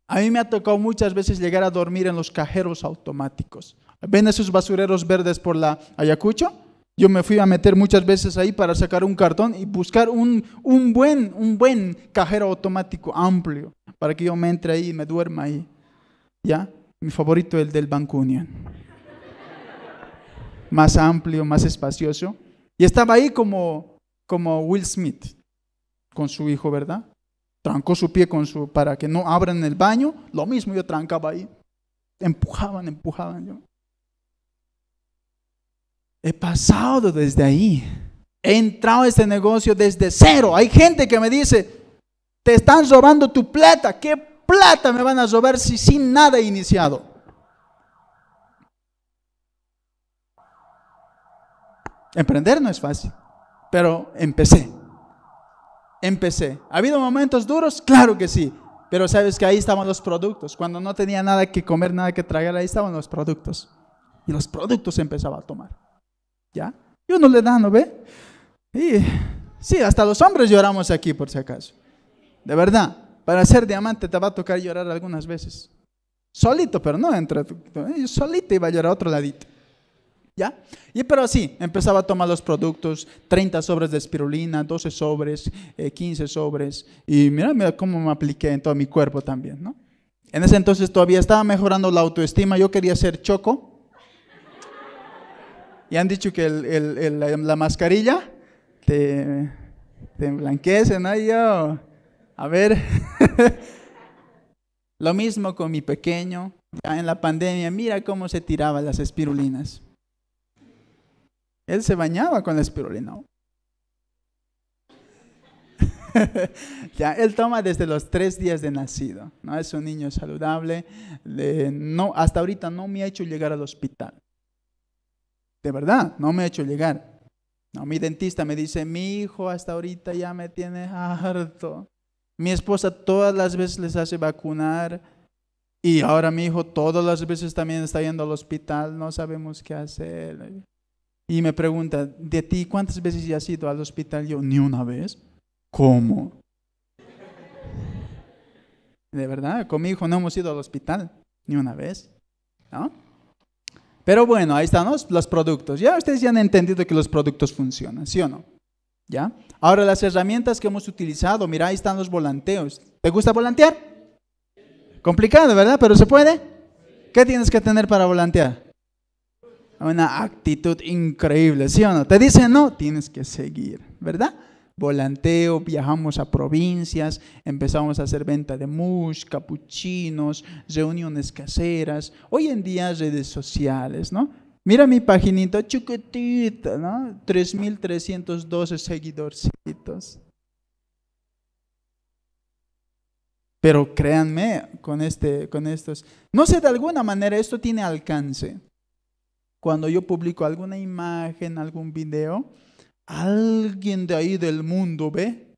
A mí me ha tocado muchas veces llegar a dormir en los cajeros automáticos. ¿Ven esos basureros verdes por la Ayacucho? Yo me fui a meter muchas veces ahí para sacar un cartón y buscar un, un, buen, un buen cajero automático amplio para que yo me entre ahí y me duerma ahí. ¿Ya? Mi favorito el del Banco más amplio, más espacioso. Y estaba ahí como, como Will Smith con su hijo, ¿verdad? trancó su pie con su, para que no abran el baño, lo mismo yo trancaba ahí. Empujaban, empujaban yo. He pasado desde ahí. He entrado a este negocio desde cero. Hay gente que me dice, te están robando tu plata. ¿Qué plata me van a robar si sin nada he iniciado? Emprender no es fácil, pero empecé empecé. ¿Ha habido momentos duros? Claro que sí. Pero sabes que ahí estaban los productos. Cuando no tenía nada que comer, nada que tragar, ahí estaban los productos. Y los productos empezaba a tomar. ¿Ya? Y uno le da, ¿no ve? Y sí, hasta los hombres lloramos aquí, por si acaso. De verdad, para ser diamante te va a tocar llorar algunas veces. Solito, pero no entre. ¿eh? solito iba a llorar a otro ladito. ¿Ya? Y pero sí, empezaba a tomar los productos, 30 sobres de espirulina, 12 sobres, 15 eh, sobres, y mira, mira cómo me apliqué en todo mi cuerpo también, ¿no? En ese entonces todavía estaba mejorando la autoestima, yo quería ser choco, y han dicho que la, mascarilla te, te blanquece, a ver, lo mismo con mi pequeño, ya en la pandemia, mira cómo se tiraban las espirulinas. Él se bañaba con la espirulina. ya, él toma desde los tres días de nacido. ¿no? Es un niño saludable. no, hasta ahorita no me ha hecho llegar al hospital. De verdad, no me ha hecho llegar. No, mi dentista me dice, mi hijo hasta ahorita ya me tiene harto. Mi esposa todas las veces les hace vacunar y ahora mi hijo todas las veces también está yendo al hospital, no sabemos qué hacer y me pregunta, ¿de ti cuántas veces has ido al hospital? Yo, ni una vez. ¿Cómo? De verdad, con mi hijo no hemos ido al hospital, ni una vez. Pero bueno, ahí están los, los productos. Ya ustedes ya han entendido que los productos funcionan, ¿sí o no? ¿Ya? Ahora, las herramientas que hemos utilizado, mira, ahí están los volanteos. ¿Te gusta volantear? Complicado, ¿verdad? Pero se puede. ¿Qué tienes que tener para volantear? una actitud increíble, ¿sí o no? Te dicen no, tienes que seguir, ¿verdad? Volanteo, viajamos a provincias, empezamos a hacer venta de mush, capuchinos, reuniones caseras, hoy en día redes sociales, ¿no? Mira mi paginita chiquitita, ¿no? 3.312 seguidorcitos. Pero créanme, con, este, con estos, no sé, de alguna manera esto tiene alcance cuando yo publico alguna imagen, algún video, alguien de ahí del mundo ve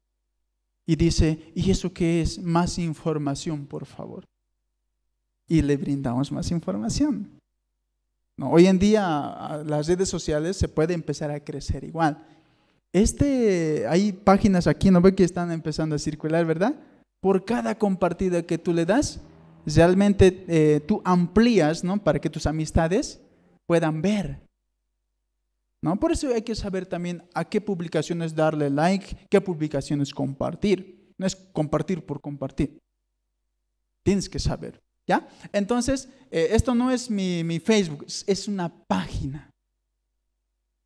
y dice, ¿y eso qué es? Más información, por favor. Y le brindamos más información. hoy en día las redes sociales se puede empezar a crecer igual. Este, hay páginas aquí, no ve que están empezando a circular, ¿verdad? Por cada compartida que tú le das, realmente eh, tú amplías, Para que tus amistades puedan ver. ¿No? Por eso hay que saber también a qué publicaciones darle like, qué publicaciones compartir. No es compartir por compartir. Tienes que saber. ¿Ya? Entonces, eh, esto no es mi, Facebook, es una página.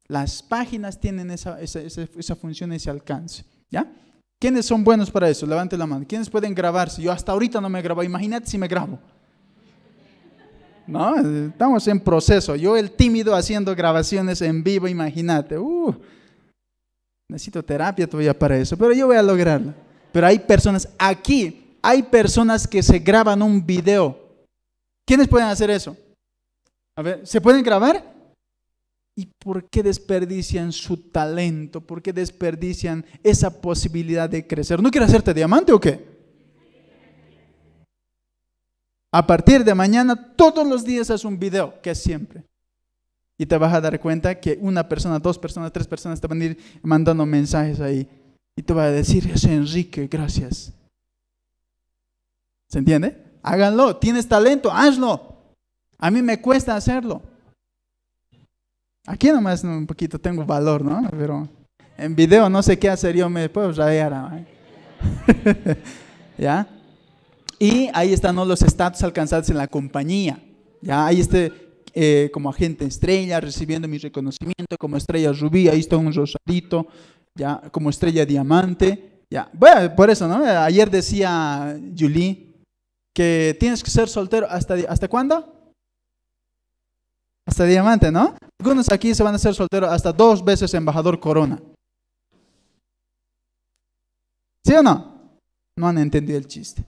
Las páginas tienen esa, esa, esa, función, ese alcance. ¿Ya? ¿Quiénes son buenos para eso? Levante la mano. ¿Quiénes pueden grabarse? Yo hasta ahorita no me grabo. Imagínate si me grabo. ¿no? Estamos en proceso. Yo el tímido haciendo grabaciones en vivo, imagínate. Uh, necesito terapia todavía para eso, pero yo voy a lograrlo. Pero hay personas aquí, hay personas que se graban un video. ¿Quiénes pueden hacer eso? A ver, ¿se pueden grabar? ¿Y por qué desperdician su talento? ¿Por qué desperdician esa posibilidad de crecer? ¿No quiere hacerte diamante o qué? A partir de mañana, todos los días haz un video, que es siempre. Y te vas a dar cuenta que una persona, dos personas, tres personas te van a ir mandando mensajes ahí. Y te va a decir, es Enrique, gracias. ¿Se entiende? Háganlo. Tienes talento, hazlo. A mí me cuesta hacerlo. Aquí nomás un poquito tengo valor, ¿no? Pero en video no sé qué hacer, yo me puedo rayar. ¿Ya? Y ahí están los estatus alcanzados en la compañía. Ya ahí este eh, como agente estrella recibiendo mi reconocimiento, como estrella rubí, ahí está un rosadito, ya como estrella diamante. Ya. Bueno, por eso, ¿no? Ayer decía Julie que tienes que ser soltero hasta, ¿hasta cuándo? Hasta diamante, ¿no? Algunos aquí se van a ser solteros hasta dos veces embajador corona. ¿Sí o no? No han entendido el chiste.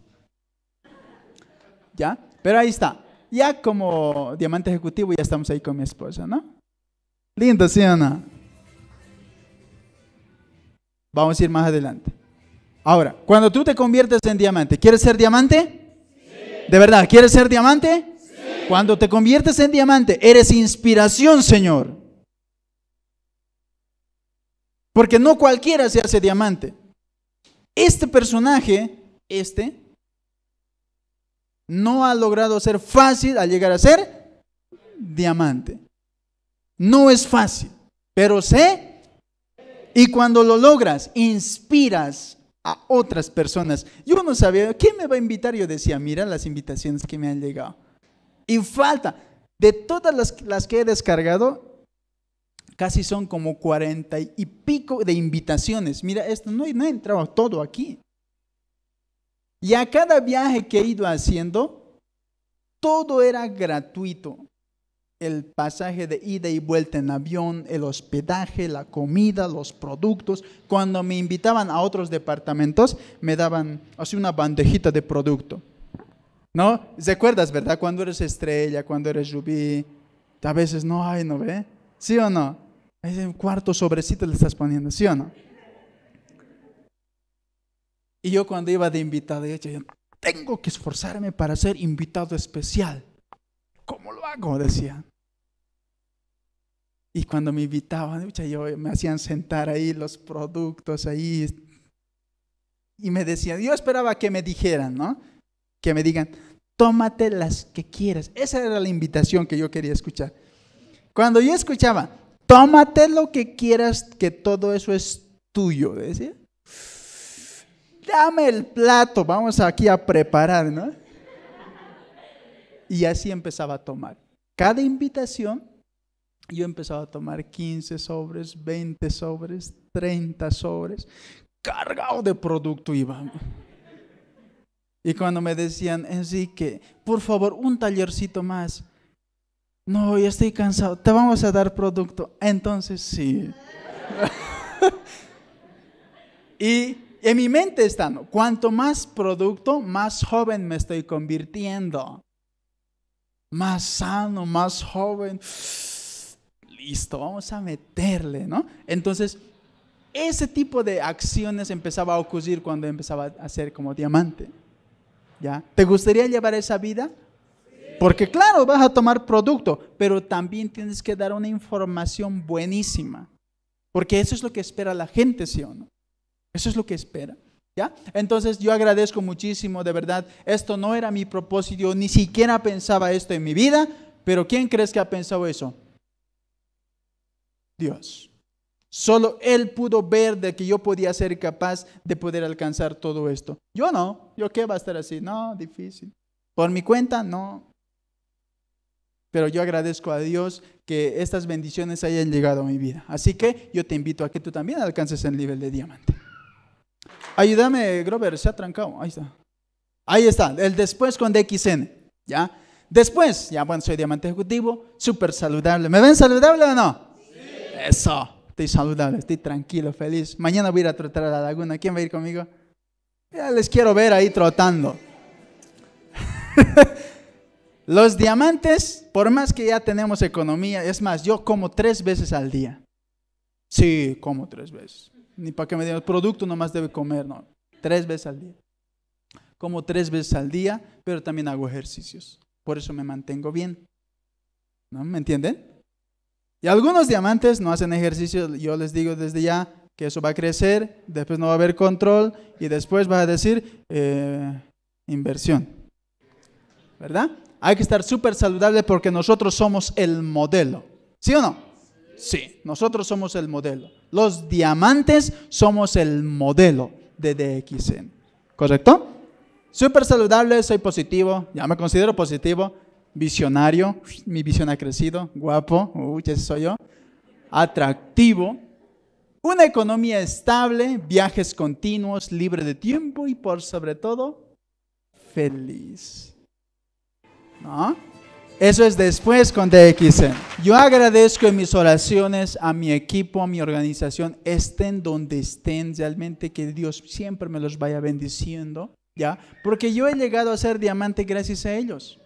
¿ya? Pero ahí está. Ya como diamante ejecutivo ya estamos ahí con mi esposa, ¿no? Lindo, ¿sí o no? Vamos a ir más adelante. Ahora, cuando tú te conviertes en diamante, ¿quieres ser diamante? Sí. ¿De verdad? ¿Quieres ser diamante? Sí. Cuando te conviertes en diamante, eres inspiración, Señor. Porque no cualquiera se hace diamante. Este personaje, este, no ha logrado ser fácil al llegar a ser diamante. No es fácil, pero sé. Y cuando lo logras, inspiras a otras personas. Yo no sabía, ¿quién me va a invitar? Yo decía, mira las invitaciones que me han llegado. Y falta, de todas las, que he descargado, casi son como cuarenta y pico de invitaciones. Mira, esto no, no ha entrado todo aquí. Y a cada viaje que he ido haciendo, todo era gratuito. El pasaje de ida y vuelta en avión, el hospedaje, la comida, los productos. Cuando me invitaban a otros departamentos, me daban así una bandejita de producto. ¿No? ¿Recuerdas, verdad? Cuando eres estrella, cuando eres rubí, a veces no hay, ¿no ve? ¿Sí o no? Es un cuarto sobrecito le estás poniendo, ¿sí o no? Y yo cuando iba de invitado, yo tengo que esforzarme para ser invitado especial. ¿Cómo lo hago? Decía. Y cuando me invitaban, yo, me hacían sentar ahí los productos, ahí. Y me decían, yo esperaba que me dijeran, ¿no? Que me digan, tómate las que quieras. Esa era la invitación que yo quería escuchar. Cuando yo escuchaba, tómate lo que quieras, que todo eso es tuyo, decía dame el plato, vamos aquí a preparar, ¿no? Y así empezaba a tomar. Cada invitación, yo empezaba a tomar 15 sobres, 20 sobres, 30 sobres, cargado de producto iba. Y cuando me decían, Enrique, por favor, un tallercito más. No, ya estoy cansado, te vamos a dar producto. Entonces sí. y en mi mente están, cuanto más producto, más joven me estoy convirtiendo. Más sano, más joven. Listo, vamos a meterle, ¿no? Entonces, ese tipo de acciones empezaba a ocurrir cuando empezaba a ser como diamante. ¿Ya? ¿Te gustaría llevar esa vida? Porque claro, vas a tomar producto, pero también tienes que dar una información buenísima. Porque eso es lo que espera la gente, ¿sí o no? Eso es lo que espera. ¿Ya? Entonces yo agradezco muchísimo, de verdad, esto no era mi propósito, ni siquiera pensaba esto en mi vida, pero ¿quién crees que ha pensado eso? Dios. Solo Él pudo ver de que yo podía ser capaz de poder alcanzar todo esto. Yo no, yo qué va a estar así, no, difícil. Por mi cuenta, no. Pero yo agradezco a Dios que estas bendiciones hayan llegado a mi vida. Así que yo te invito a que tú también alcances el nivel de diamante. Ayúdame, Grover, se ha trancado. Ahí está. Ahí está, el después con DXN. ¿Ya? Después, ya bueno, soy diamante ejecutivo, súper saludable. ¿Me ven saludable o no? Sí. Eso, estoy saludable, estoy tranquilo, feliz. Mañana voy a ir a trotar a la laguna. ¿Quién va a ir conmigo? Ya les quiero ver ahí trotando. Los diamantes, por más que ya tenemos economía, es más, yo como tres veces al día. Sí, como tres veces ni para que me digan, el producto nomás debe comer, no, tres veces al día. Como tres veces al día, pero también hago ejercicios. Por eso me mantengo bien. ¿No? ¿Me entienden? Y algunos diamantes no hacen ejercicio, yo les digo desde ya que eso va a crecer, después no va a haber control y después vas a decir eh, inversión. ¿Verdad? Hay que estar súper saludable porque nosotros somos el modelo. ¿Sí o no? Sí, nosotros somos el modelo. Los diamantes somos el modelo de DXN. ¿Correcto? Súper saludable, soy positivo, ya me considero positivo, visionario, mi visión ha crecido, guapo, uy, soy yo, atractivo, una economía estable, viajes continuos, libre de tiempo y por sobre todo, feliz. ¿No? Eso es después con DXN. Yo agradezco en mis oraciones a mi equipo, a mi organización, estén donde estén, realmente que Dios siempre me los vaya bendiciendo, ¿ya? Porque yo he llegado a ser diamante gracias a ellos.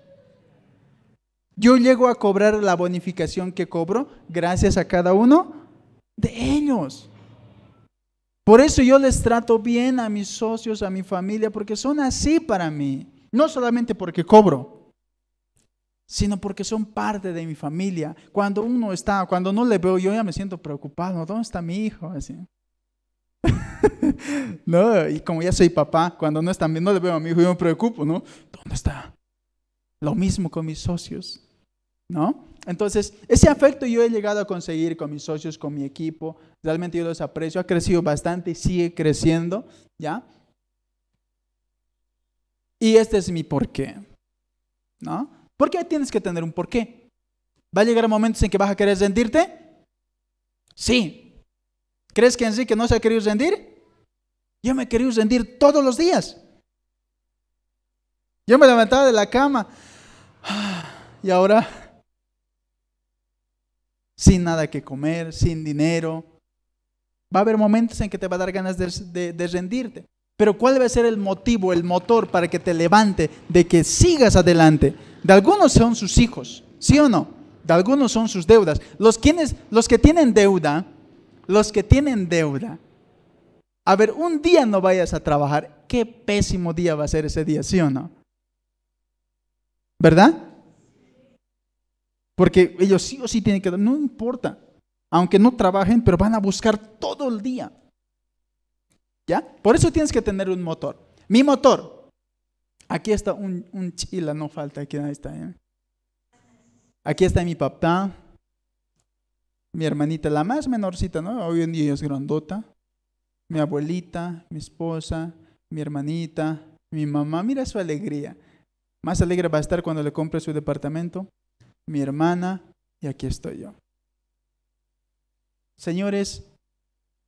Yo llego a cobrar la bonificación que cobro gracias a cada uno de ellos. Por eso yo les trato bien a mis socios, a mi familia, porque son así para mí. No solamente porque cobro, sino porque son parte de mi familia. Cuando uno está, cuando no le veo, yo ya me siento preocupado. ¿Dónde está mi hijo? Así. no, y como ya soy papá, cuando no, está, no le veo a mi hijo, yo me preocupo, ¿no? ¿Dónde está? Lo mismo con mis socios, ¿no? Entonces, ese afecto yo he llegado a conseguir con mis socios, con mi equipo. Realmente yo los aprecio. Ha crecido bastante y sigue creciendo, ¿ya? Y este es mi porqué, ¿no? ¿Por qué tienes que tener un por qué? ¿Va a llegar momentos en que vas a querer rendirte? Sí. ¿Crees que en sí que no se ha querido rendir? Yo me he querido rendir todos los días. Yo me levantaba de la cama y ahora sin nada que comer, sin dinero. Va a haber momentos en que te va a dar ganas de rendirte. Pero ¿cuál debe ser el motivo, el motor para que te levante, de que sigas adelante? De algunos son sus hijos, ¿sí o no? De algunos son sus deudas. Los, quienes, los que tienen deuda, los que tienen deuda, a ver, un día no vayas a trabajar, qué pésimo día va a ser ese día, ¿sí o no? ¿Verdad? Porque ellos sí o sí tienen que, no importa, aunque no trabajen, pero van a buscar todo el día ¿Ya? Por eso tienes que tener un motor. Mi motor. Aquí está un, un chila, no falta. Aquí está. ¿eh? Aquí está mi papá. Mi hermanita, la más menorcita, ¿no? Hoy en día es grandota. Mi abuelita, mi esposa, mi hermanita, mi mamá. Mira su alegría. Más alegre va a estar cuando le compre su departamento. Mi hermana. Y aquí estoy yo. Señores,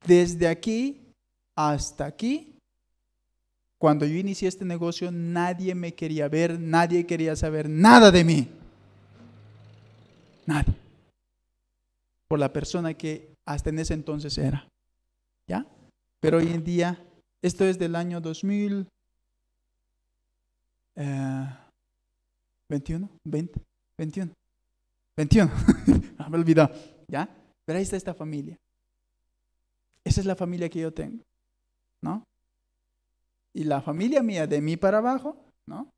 desde aquí hasta aquí. Cuando yo inicié este negocio, nadie me quería ver, nadie quería saber nada de mí. Nadie. Por la persona que hasta en ese entonces era. ¿Ya? Pero hoy en día, esto es del año 2000. 21, 20, 21, 21, me he olvidado, ¿ya? Pero ahí está esta familia. Esa es la familia que yo tengo. ¿no? Y la familia mía, de mí para abajo, ¿no?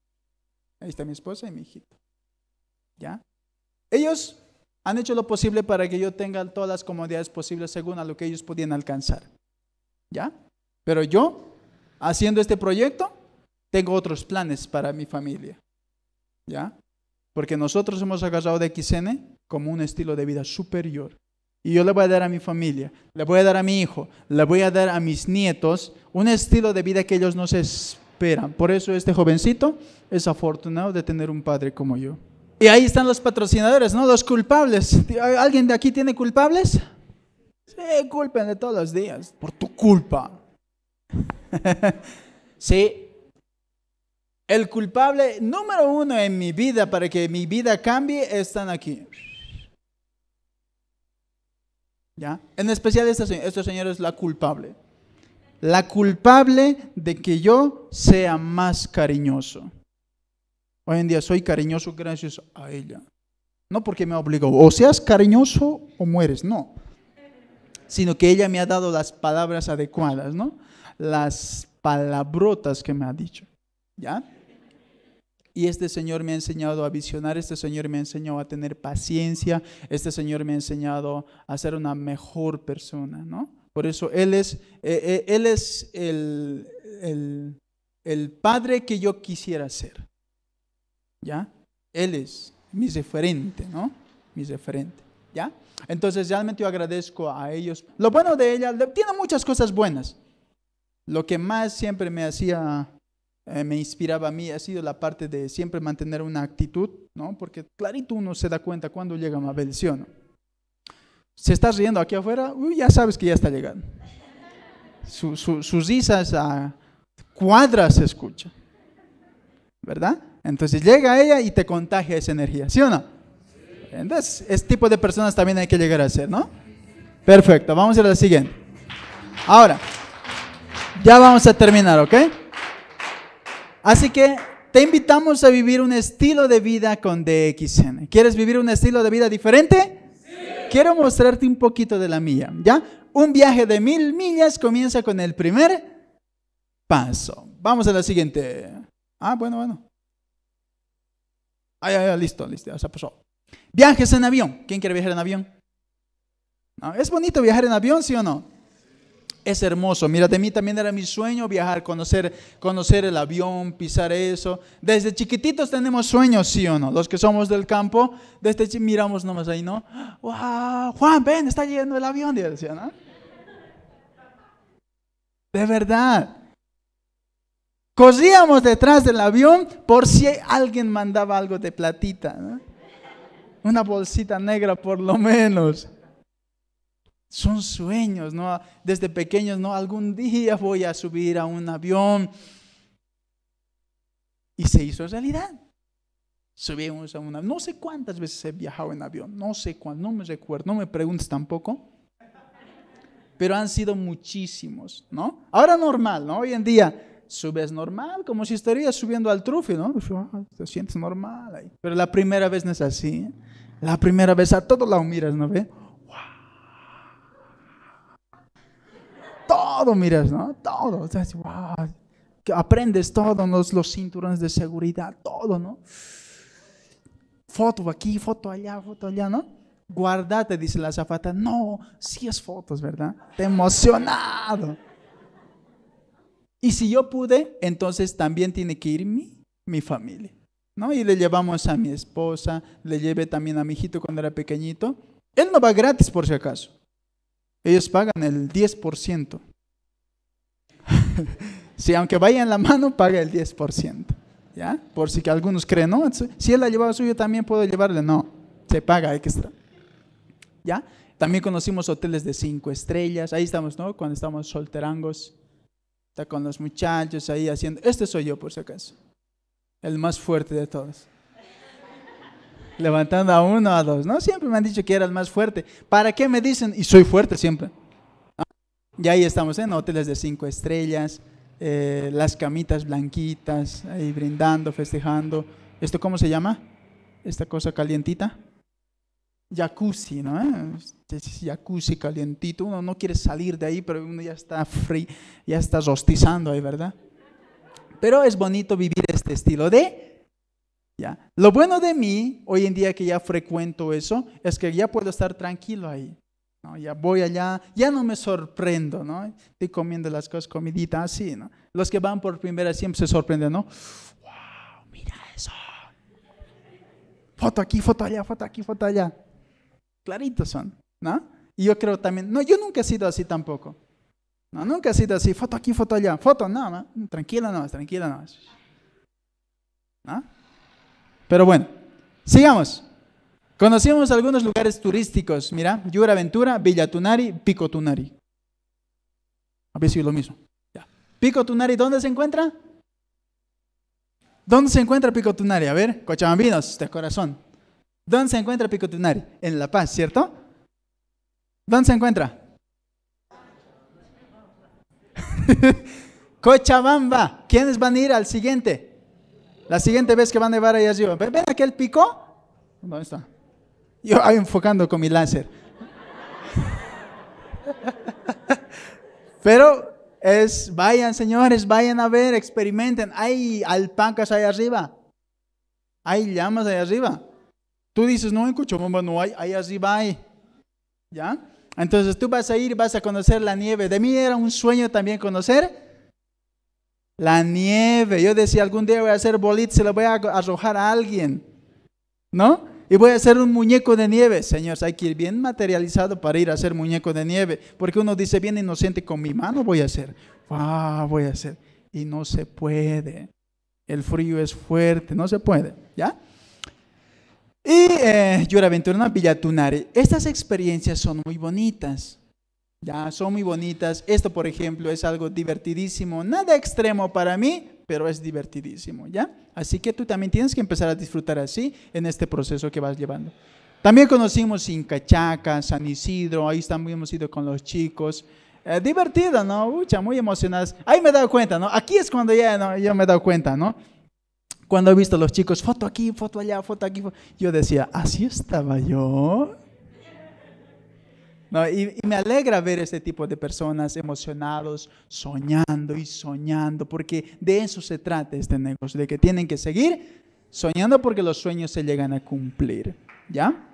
Ahí está mi esposa y mi hijito. ¿Ya? Ellos han hecho lo posible para que yo tenga todas las comodidades posibles según a lo que ellos podían alcanzar. ¿Ya? Pero yo, haciendo este proyecto, tengo otros planes para mi familia. ¿Ya? Porque nosotros hemos agarrado de XN como un estilo de vida superior. Y yo le voy a dar a mi familia, le voy a dar a mi hijo, le voy a dar a mis nietos un estilo de vida que ellos no se esperan. Por eso este jovencito es afortunado de tener un padre como yo. Y ahí están los patrocinadores, ¿no? Los culpables. ¿Alguien de aquí tiene culpables? Sí, culpen de todos los días, por tu culpa. sí. El culpable número uno en mi vida para que mi vida cambie están aquí. En especial esta, este señora es la culpable. La culpable de que yo sea más cariñoso. Hoy en día soy cariñoso gracias a ella. No porque me obligó, o seas cariñoso o mueres, no. Sino que ella me ha dado las palabras adecuadas, ¿no? Las palabrotas que me ha dicho. ¿Ya? Y este Señor me ha enseñado a visionar, este Señor me ha enseñado a tener paciencia, este Señor me ha enseñado a ser una mejor persona, ¿no? Por eso Él es, eh, eh, él es el, el, el padre que yo quisiera ser, ¿ya? Él es mi referente, ¿no? Mi referente, ¿ya? Entonces realmente yo agradezco a ellos. Lo bueno de ella, tiene muchas cosas buenas. Lo que más siempre me hacía eh, me inspiraba a mí ha sido la parte de siempre mantener una actitud, ¿no? Porque clarito uno se da cuenta cuando llega Mabel, bendición. Se está riendo aquí afuera, ya sabes que ya está llegando. sus risas a cuadras se escucha, ¿verdad? Entonces llega ella y te contagia esa energía, ¿sí o no? Entonces, este tipo de personas también hay que llegar a ser, ¿no? Perfecto, vamos a la siguiente. Ahora, ya vamos a terminar, ¿ok? Así que te invitamos a vivir un estilo de vida con DXN. ¿Quieres vivir un estilo de vida diferente? Quiero mostrarte un poquito de la mía, ¿ya? Un viaje de mil millas comienza con el primer paso. Vamos a la siguiente. Ah, bueno, bueno. Ah, ya, ya, listo, listo, ya se pasó. Viajes en avión. ¿Quién quiere viajar en avión? Ah, ¿Es bonito viajar en avión, sí o no? es hermoso. Mira, de mí también era mi sueño viajar, conocer, conocer el avión, pisar eso. Desde chiquititos tenemos sueños, ¿sí o no? Los que somos del campo, desde miramos nomás ahí, ¿no? ¡Wow! Juan, ven, está llegando el avión, decía, ¿no? De verdad. Cosíamos detrás del avión por si alguien mandaba algo de platita, ¿no? Una bolsita negra por lo menos. Son sueños, ¿no? Desde pequeños, ¿no? Algún día voy a subir a un avión. Y se hizo realidad. Subimos a un avión. No sé cuántas veces he viajado en avión. No sé cuántas, no me recuerdo. No me preguntes tampoco. Pero han sido muchísimos, ¿no? Ahora normal, ¿no? Hoy en día subes normal, como si estarías subiendo al trufe, ¿no? Ah, te sientes normal ahí. Pero la primera vez no es así. ¿eh? La primera vez a todos la miras, ¿no ve? todo miras, ¿no? Todo. O sea, aprendes todo, los cinturones de seguridad, todo, ¿no? Foto aquí, foto allá, foto allá, ¿no? Guardate, dice la zafata. No, sí es fotos, ¿verdad? Te emocionado. Y si yo pude, entonces también tiene que ir mi, mi familia. ¿no? Y le llevamos a mi esposa, le llevé también a mi hijito cuando era pequeñito. Él no va gratis por si acaso. Ellos pagan el 10% si aunque vaya en la mano, paga el 10%. ¿Ya? Por si que algunos creen, no, si él la llevaba suyo, también puedo llevarle. No, se paga extra. ¿Ya? También conocimos hoteles de cinco estrellas. Ahí estamos, ¿no? Cuando estamos solterangos. Está con los muchachos ahí haciendo. Este soy yo, por si acaso. El más fuerte de todos. Levantando a uno a dos. No, siempre me han dicho que era el más fuerte. ¿Para qué me dicen? Y soy fuerte siempre. Y ahí estamos en hoteles de cinco estrellas, eh, las camitas blanquitas, ahí brindando, festejando. ¿Esto cómo se llama? Esta cosa calientita. Jacuzzi, ¿no? Este jacuzzi calientito. Uno no quiere salir de ahí, pero uno ya está free, ya está rostizando ahí, ¿verdad? Pero es bonito vivir este estilo de ¿Ya? Lo bueno de mí, hoy en día que ya frecuento eso, es que ya puedo estar tranquilo ahí. ¿no? Ya voy allá, ya no me sorprendo, ¿no? Estoy comiendo las cosas comiditas así, ¿no? Los que van por primera siempre se sorprenden, ¿no? ¡Wow! ¡Mira eso! Foto aquí, foto allá, foto aquí, foto allá. Claritos son, ¿no? Y yo creo también, no, yo nunca he sido así tampoco. No, nunca he sido así, foto aquí, foto allá, foto, no, no, tranquila no, tranquila no. ¿No? Pero bueno, sigamos. Conocimos algunos lugares turísticos, mira, Yuraventura, Villatunari, Picotunari. ver si lo mismo. Pico Tunari, ¿dónde se encuentra? ¿Dónde se encuentra Pico Tunari? A ver, cochabambinos de corazón. ¿Dónde se encuentra Pico Tunari? En La Paz, ¿cierto? ¿Dónde se encuentra? Cochabamba. ¿Quiénes van a ir al siguiente? La siguiente vez que van a llevar allá arriba. ¿Ven aquel pico? ¿Dónde está? Yo ahí enfocando con mi láser. Pero es, vayan señores, vayan a ver, experimenten. Hay alpacas ahí arriba. Hay llamas ahí arriba. Tú dices, no, en Cochabamba no hay, ahí arriba hay. ¿Ya? Entonces tú vas a ir, vas a conocer la nieve. De mí era un sueño también conocer la nieve. Yo decía, algún día voy a hacer bolitas se lo voy a arrojar a alguien. ¿No? y voy a hacer un muñeco de nieve. señores, hay que ir bien materializado para ir a hacer muñeco de nieve. Porque uno dice, bien inocente, con mi mano voy a hacer. Ah, voy a hacer. Y no se puede. El frío es fuerte, no se puede. ¿Ya? Y eh, Lloraventura Villatunari. Estas experiencias son muy bonitas. Ya, son muy bonitas. Esto, por ejemplo, es algo divertidísimo. Nada extremo para mí, pero es divertidísimo, ¿ya? Así que tú también tienes que empezar a disfrutar así en este proceso que vas llevando. También conocimos Incachaca, San Isidro, ahí también hemos ido con los chicos. Eh, divertido, ¿no? mucha, muy emocionadas. Ahí me he dado cuenta, ¿no? Aquí es cuando ya ¿no? yo me he dado cuenta, ¿no? Cuando he visto a los chicos, foto aquí, foto allá, foto aquí, yo decía, así estaba yo y, me alegra ver este tipo de personas emocionados, soñando y soñando, porque de eso se trata este negocio, de que tienen que seguir soñando porque los sueños se llegan a cumplir. ¿Ya?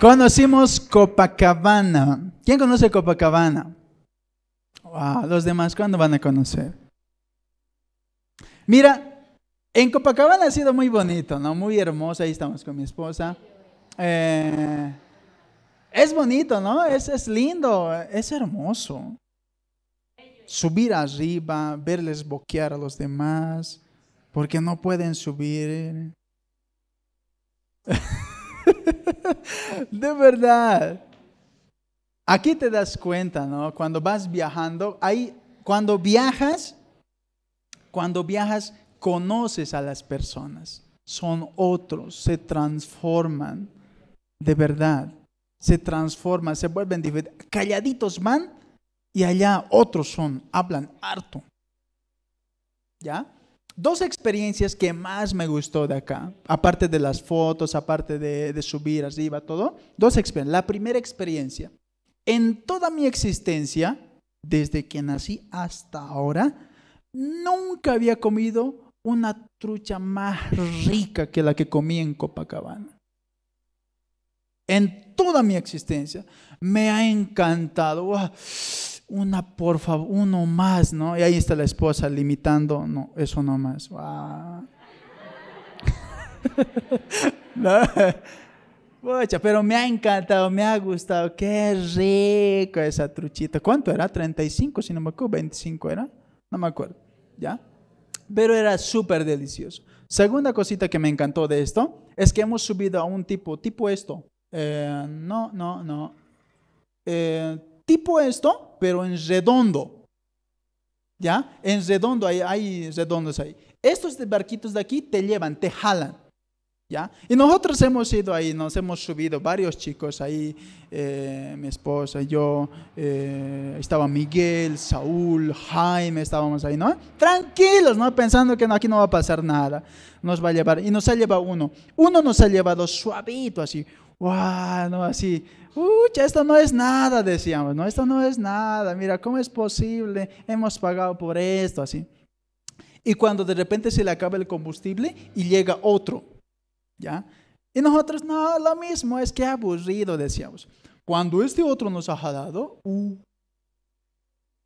Conocimos Copacabana. ¿Quién conoce Copacabana? Wow, ah, los demás, ¿cuándo van a conocer? Mira, en Copacabana ha sido muy bonito, ¿no? Muy hermosa. Ahí estamos con mi esposa. Eh, es bonito, ¿no? Es, es lindo, es hermoso. Subir arriba, verles boquear a los demás, porque no pueden subir. de verdad. Aquí te das cuenta, ¿no? Cuando vas viajando, cuando viajas, cuando viajas, conoces a las personas. Son otros, se transforman, de verdad se transforman, se vuelven diferentes. Calladitos van y allá otros son, hablan harto. ¿Ya? Dos experiencias que más me gustó de acá, aparte de las fotos, aparte de, de subir arriba, todo. Dos experiencias. La primera experiencia, en toda mi existencia, desde que nací hasta ahora, nunca había comido una trucha más rica que la que comí en Copacabana en toda mi existencia. Me ha encantado. Ah, una, por favor, uno más, ¿no? Y ahí está la esposa limitando, no, eso no más. pero me ha encantado, me ha gustado. Qué rico esa truchita. ¿Cuánto era? 35, si no me acuerdo. 25 era. No me acuerdo. ¿Ya? Pero era súper delicioso. Segunda cosita que me encantó de esto es que hemos subido a un tipo, tipo esto, eh, no, no, no. Eh, tipo esto, pero en redondo. ¿Ya? En redondo, hay, hay redondos ahí. Estos barquitos de aquí te llevan, te jalan. ¿Ya? Y nosotros hemos ido ahí, nos hemos subido varios chicos ahí, eh, mi esposa, yo, estaba Miguel, Saúl, Jaime, estábamos ahí, ¿no? Tranquilos, ¿no? Pensando que no, aquí no va a pasar nada, nos va a llevar, y nos ha llevado uno, uno nos ha llevado suavito así, wow, no, así, Uy, esto no es nada, decíamos, no, esto no es nada, mira, ¿cómo es posible? Hemos pagado por esto, así. Y cuando de repente se le acaba el combustible y llega otro, ¿ya? Y nosotros, no, lo mismo, es que aburrido, decíamos. Cuando este otro nos ha jalado, uh,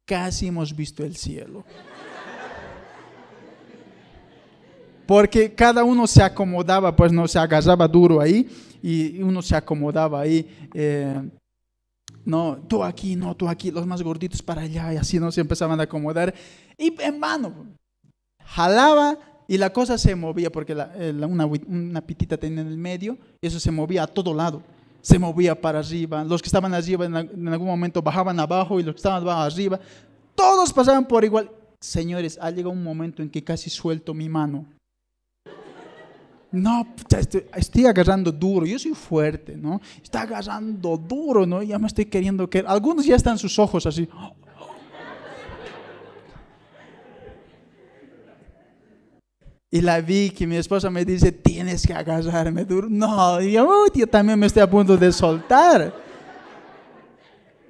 casi hemos visto el cielo. porque cada uno se acomodaba, pues no se agarraba duro ahí y uno se acomodaba ahí. Eh, no, tú aquí, no, tú aquí, los más gorditos para allá y así no se empezaban a acomodar. Y en vano, jalaba y la cosa se movía porque eh, una, una pitita tenía en el medio, y eso se movía a todo lado se movía para arriba, los que estaban arriba en algún momento bajaban abajo y los que estaban abajo arriba, todos pasaban por igual. Señores, ha llegado un momento en que casi suelto mi mano no, estoy, estoy, agarrando duro, yo soy fuerte, ¿no? Está agarrando duro, ¿no? Ya me estoy queriendo que... Algunos ya están sus ojos así. Y la vi que mi esposa me dice, tienes que agarrarme duro. No, yo, también me estoy a punto de soltar.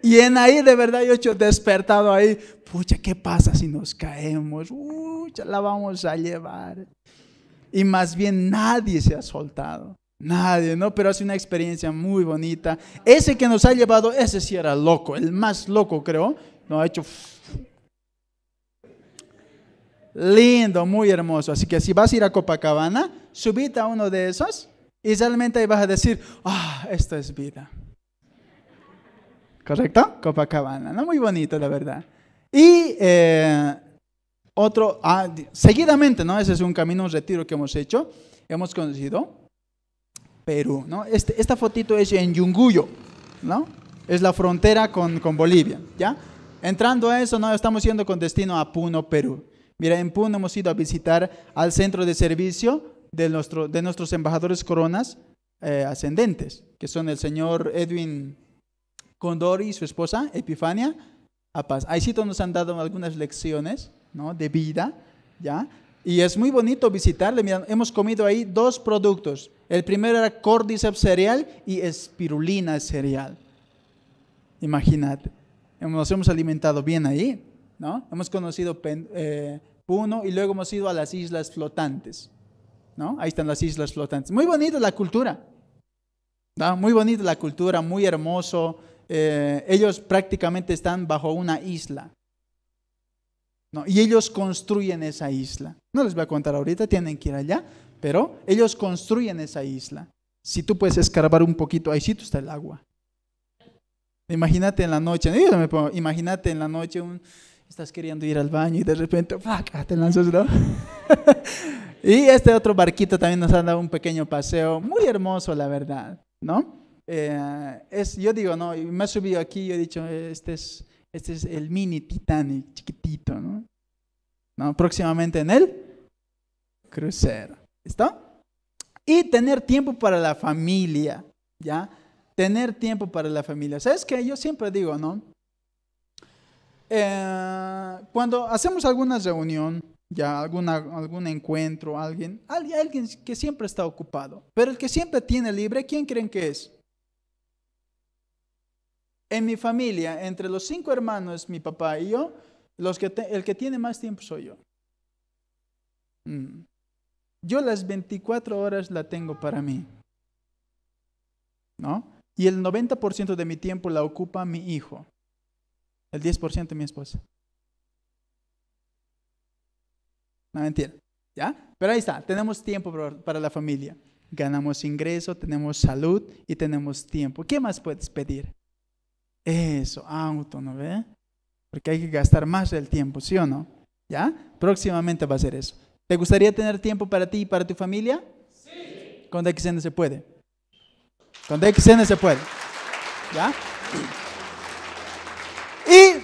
Y en ahí de verdad yo he despertado ahí, pucha, ¿qué pasa si nos caemos? ya la vamos a llevar y más bien nadie se ha soltado. Nadie, ¿no? Pero hace una experiencia muy bonita. Ese que nos ha llevado, ese sí era loco, el más loco creo. Nos ha hecho... Lindo, muy hermoso. Así que si vas a ir a Copacabana, subite a uno de esos y realmente ahí vas a decir, ah, esto es vida. ¿Correcto? Copacabana, ¿no? Muy bonito, la verdad. Y eh, otro, ah, seguidamente, ¿no? Ese es un camino, un retiro que hemos hecho. Hemos conocido Perú, ¿no? Este, esta fotito es en Yunguyo, ¿no? Es la frontera con, Bolivia, ¿ya? Entrando a eso, ¿no? Estamos yendo con destino a Puno, Perú. Mira, en Puno hemos ido a visitar al centro de servicio de, nuestro, de nuestros embajadores coronas eh, ascendentes, que son el señor Edwin Condori y su esposa Epifania Apaz. Ahí sí nos han dado algunas lecciones ¿no? de vida, ¿ya? Y es muy bonito visitarle. hemos comido ahí dos productos. El primero era cordyceps cereal y espirulina cereal. Imagínate. Nos hemos alimentado bien ahí, ¿no? Hemos conocido eh, Puno y luego hemos ido a las islas flotantes, ¿no? Ahí están las islas flotantes. Muy bonita la cultura, Muy bonita la cultura, muy hermoso. Eh, ellos prácticamente están bajo una isla, y ellos construyen esa isla. No les voy a contar ahorita, tienen que ir allá, pero ellos construyen esa isla. Si tú puedes escarbar un poquito, ahí sí tú está el agua. Imagínate en la noche, imagínate en la noche un, estás queriendo ir al baño y de repente, ¡fuck! Ah, te lanzas, ¿no? y este otro barquito también nos ha dado un pequeño paseo, muy hermoso, la verdad, ¿no? Eh, es, yo digo, no, me he subido aquí y he dicho, este es este es el mini Titanic, chiquitito, ¿no? Próximamente en el crucero. ¿Está? Y tener tiempo para la familia, ¿ya? Tener tiempo para la familia. ¿Sabes qué? Yo siempre digo, ¿no? Eh, cuando hacemos alguna reunión, ya alguna, algún encuentro, alguien, alguien que siempre está ocupado, pero el que siempre tiene libre, ¿quién creen que es? En mi familia, entre los cinco hermanos, mi papá y yo, el que tiene más tiempo soy yo. Mm. Yo las 24 horas la tengo para mí. ¿No? Y el 90% de mi tiempo la ocupa mi hijo. El 10% mi esposa. No, mentira. ¿Ya? Pero ahí está. Tenemos tiempo para la familia. Ganamos ingreso, tenemos salud y tenemos tiempo. ¿Qué más puedes pedir? Eso, auto, ¿no ve? Porque hay que gastar más del tiempo, ¿sí o no? ¿Ya? Próximamente va a ser eso. ¿Te gustaría tener tiempo para ti y para tu familia? Sí. Con DXN se puede. Con DXN se puede. ¿Ya? Y,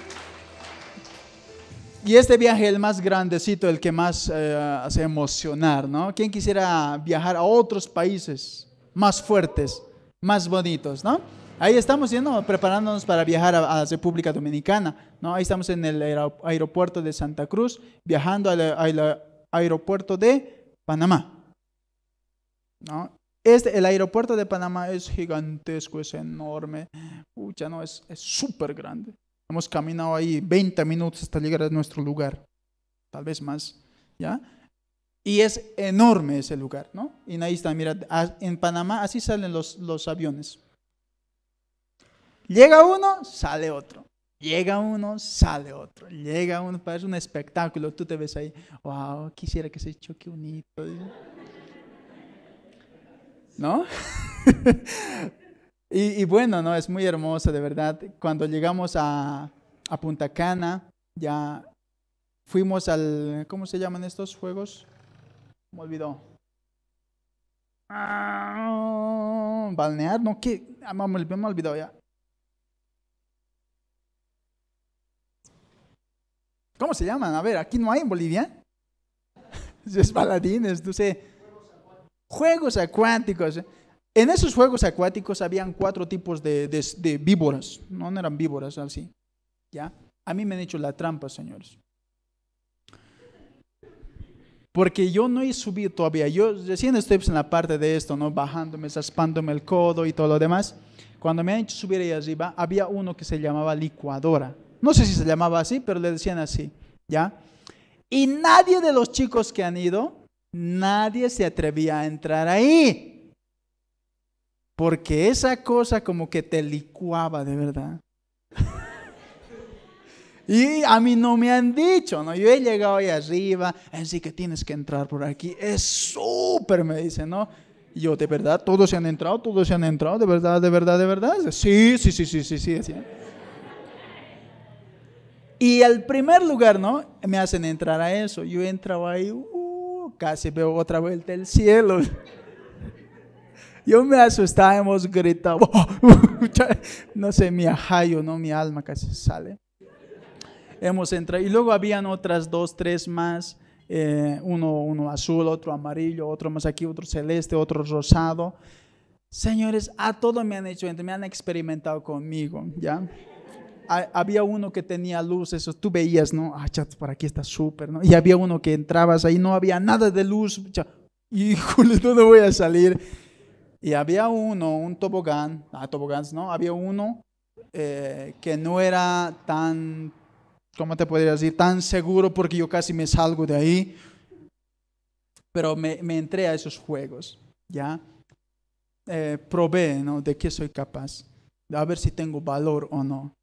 y este viaje, el más grandecito, el que más eh, hace emocionar, ¿no? ¿Quién quisiera viajar a otros países más fuertes, más bonitos, ¿no? Ahí estamos yendo, preparándonos para viajar a, la República Dominicana, ¿no? Ahí estamos en el aeropuerto de Santa Cruz, viajando al, aeropuerto de Panamá, ¿no? Este, el aeropuerto de Panamá es gigantesco, es enorme, no, es súper grande. Hemos caminado ahí 20 minutos hasta llegar a nuestro lugar, tal vez más, ¿ya? Y es enorme ese lugar, ¿no? Y ahí está, mira, en Panamá así salen los, los aviones. Llega uno, sale otro. Llega uno, sale otro. Llega uno, parece un espectáculo. Tú te ves ahí, wow, quisiera que se choque un hito. ¿No? y, bueno, no, es muy hermoso, de verdad. Cuando llegamos a, Punta Cana, ya fuimos al, ¿cómo se llaman estos juegos? Me olvidó. Ah, balnear, no, que, ah, me, me olvidó ya ¿Cómo se llaman? A ver, aquí no hay en Bolivia. Es baladines, tú sé. Juegos acuáticos. En esos juegos acuáticos habían cuatro tipos de, de, víboras. No, eran víboras, así. ¿Ya? A mí me han hecho la trampa, señores. Porque yo no he subido todavía. Yo recién estoy pues, en la parte de esto, ¿no? Bajándome, zaspándome el codo y todo lo demás. Cuando me han hecho subir ahí arriba, había uno que se llamaba licuadora. No sé si se llamaba así, pero le decían así, ¿ya? Y nadie de los chicos que han ido, nadie se atrevía a entrar ahí. Porque esa cosa como que te licuaba de verdad. y a mí no me han dicho, ¿no? Yo he llegado ahí arriba, así que tienes que entrar por aquí. Es súper, me dicen, ¿no? Y yo, de verdad, todos se han entrado, todos se han entrado, de verdad, de verdad, de verdad. Sí, sí, sí, sí, sí, sí, decían. Y al primer lugar, ¿no? Me hacen entrar a eso. Yo entraba ahí, uh, casi veo otra vuelta el cielo. Yo me asustaba, hemos gritado. no sé, mi ajayo, ¿no? Mi alma casi sale. Hemos entrado. Y luego habían otras dos, tres más. Eh, uno, uno azul, otro amarillo, otro más aquí, otro celeste, otro rosado. Señores, a todo me han hecho, me han experimentado conmigo, ¿ya? había uno que tenía luz, eso tú veías, ¿no? Ah, chat, por aquí está súper, ¿no? Y había uno que entrabas ahí, no había nada de luz, híjole, ¿dónde voy a salir? Y había uno, un tobogán, ah, tobogáns, ¿no? Había uno eh, que no era tan, ¿cómo te podría decir? Tan seguro porque yo casi me salgo de ahí. Pero me, me entré a esos juegos, ¿ya? Eh, probé, ¿no? De qué soy capaz, a ver si tengo valor o no.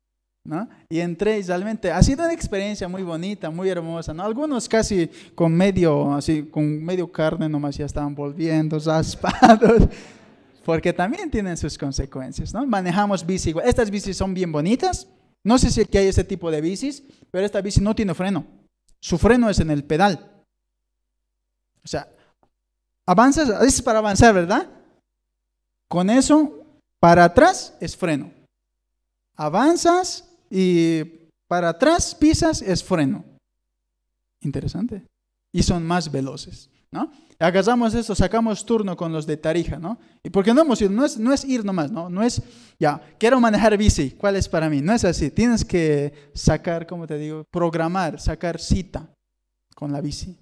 Y entré realmente ha sido una experiencia muy bonita, muy hermosa, ¿no? Algunos casi con medio, así, con medio carne nomás ya estaban volviendo, raspados, porque también tienen sus consecuencias, Manejamos bici Estas bicis son bien bonitas. No sé si hay ese tipo de bicis, pero esta bici no tiene freno. Su freno es en el pedal. O sea, avanzas, es para avanzar, ¿verdad? Con eso, para atrás es freno. Avanzas, y para atrás pisas es freno. Interesante. Y son más veloces, ¿no? Agarramos esto, sacamos turno con los de Tarija, ¿no? Y porque no hemos ido, no es, no es ir nomás, ¿no? No es, ya, quiero manejar bici, ¿cuál es para mí? No es así, tienes que sacar, como te digo, programar, sacar cita con la bici.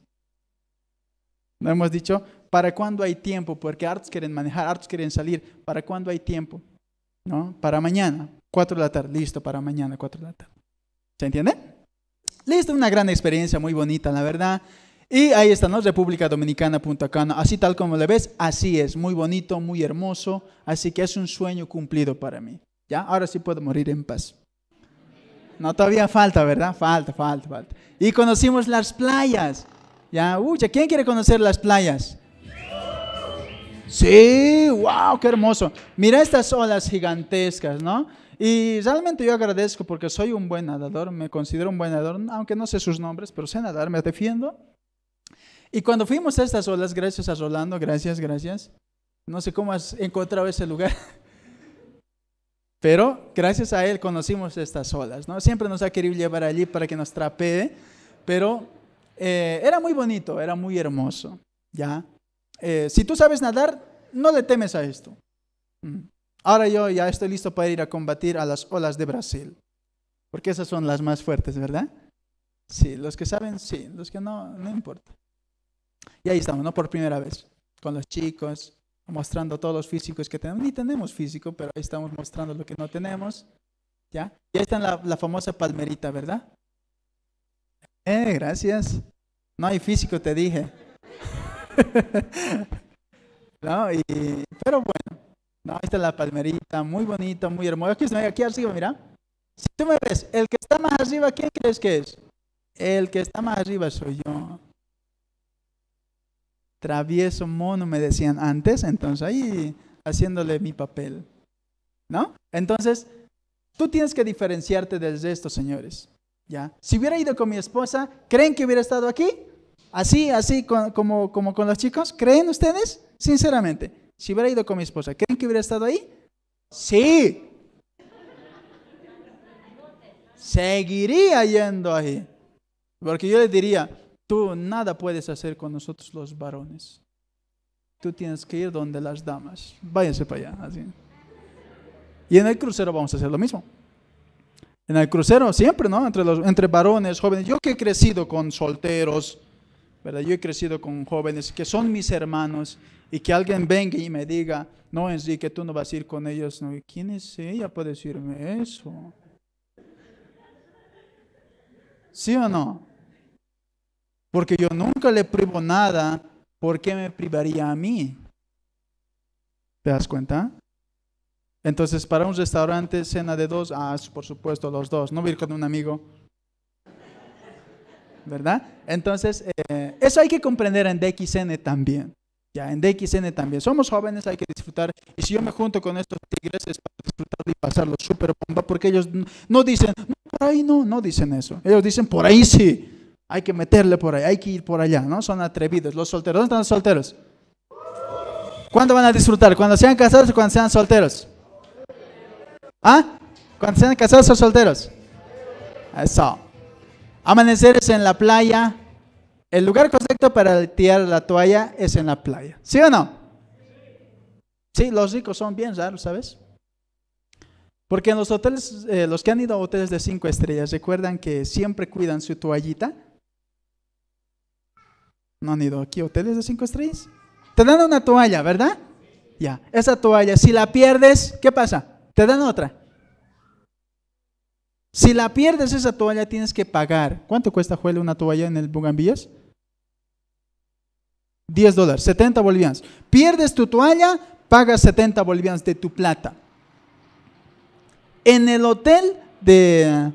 No hemos dicho, ¿para cuándo hay tiempo? Porque arts quieren manejar, arts quieren salir, ¿para cuándo hay tiempo? ¿No? Para mañana, 4 de la tarde, listo para mañana, 4 de la tarde. ¿Se entiende? Listo, una gran experiencia, muy bonita, la verdad. Y ahí está, ¿no? República Cana. Así tal como le ves, así es, muy bonito, muy hermoso. Así que es un sueño cumplido para mí. ¿Ya? Ahora sí puedo morir en paz. No, todavía falta, ¿verdad? Falta, falta, falta. Y conocimos las playas. ¿Ya? Uy, ¿quién quiere conocer las playas? Sí, wow, qué hermoso. Mira estas olas gigantescas, ¿no? Y realmente yo agradezco porque soy un buen nadador, me considero un buen nadador, aunque no sé sus nombres, pero sé nadar, me defiendo. Y cuando fuimos a estas olas, gracias a Rolando, gracias, gracias. No sé cómo has encontrado ese lugar. Pero gracias a él conocimos estas olas, ¿no? Siempre nos ha querido llevar allí para que nos trapee, pero eh, era muy bonito, era muy hermoso, ¿ya? Eh, si tú sabes nadar, no le temes a esto. Mm. Ahora yo ya estoy listo para ir a combatir a las olas de Brasil, porque esas son las más fuertes, ¿verdad? Sí, los que saben, sí, los que no, no importa. Y ahí estamos, ¿no? Por primera vez, con los chicos, mostrando todos los físicos que tenemos. Ni tenemos físico, pero ahí estamos mostrando lo que no tenemos. ¿Ya? Y ahí está la, la famosa palmerita, ¿verdad? Eh, gracias. No hay físico, te dije. no, pero bueno, no, ahí está la palmerita, muy bonita, muy hermosa. Aquí, aquí arriba, mira. Si tú me ves, el que está más arriba, ¿quién crees que es? El que está más arriba soy yo. Travieso mono, me decían antes, entonces ahí haciéndole mi papel. ¿No? Entonces, tú tienes que diferenciarte desde estos señores. ¿Ya? Si hubiera ido con mi esposa, ¿creen que hubiera estado aquí? Así, así, como, como con los chicos, ¿creen ustedes? Sinceramente si hubiera ido con mi esposa, ¿creen que hubiera estado ahí? Sí. Seguiría yendo ahí. Porque yo le diría, tú nada puedes hacer con nosotros los varones. Tú tienes que ir donde las damas. Váyanse para allá. Así. Y en el crucero vamos a hacer lo mismo. En el crucero siempre, ¿no? Entre, los, entre varones, jóvenes. Yo que he crecido con solteros, yo he crecido con jóvenes que son mis hermanos y que alguien venga y me diga, no, Enrique, tú no vas a ir con ellos. ¿Quién es ella para decirme eso? ¿Sí o no? Porque yo nunca le privo nada, ¿por qué me privaría a mí? ¿Te das cuenta? Entonces, para un restaurante, cena de dos, ah, por supuesto, los dos, no ir con un amigo. ¿verdad? Entonces, eh, eso hay que comprender en DXN también. Ya, en DXN también. Somos jóvenes, hay que disfrutar. Y si yo me junto con estos tigres es para disfrutar y pasarlo súper bomba, porque ellos no dicen, por ahí no, no dicen eso. Ellos dicen, por ahí sí. Hay que meterle por ahí, hay que ir por allá, ¿no? Son atrevidos. Los solteros, ¿dónde están los solteros? ¿Cuándo van a disfrutar? ¿Cuando sean casados o cuando sean solteros? ¿Ah? ¿Cuando sean casados o solteros? Eso. Amanecer es en la playa. El lugar correcto para tirar la toalla es en la playa. ¿Sí o no? Sí, los ricos son bien raros, ¿sabes? Porque en los hoteles, eh, los que han ido a hoteles de cinco estrellas, recuerdan que siempre cuidan su toallita. ¿No han ido aquí a hoteles de cinco estrellas? Te dan una toalla, ¿verdad? Ya, esa toalla, si la pierdes, ¿qué pasa? Te dan otra. Si la pierdes esa toalla, tienes que pagar. ¿Cuánto cuesta, Joel, una toalla en el Bugambillas? 10 dólares, 70 bolivianos. Pierdes tu toalla, pagas 70 bolivianos de tu plata. En el hotel de,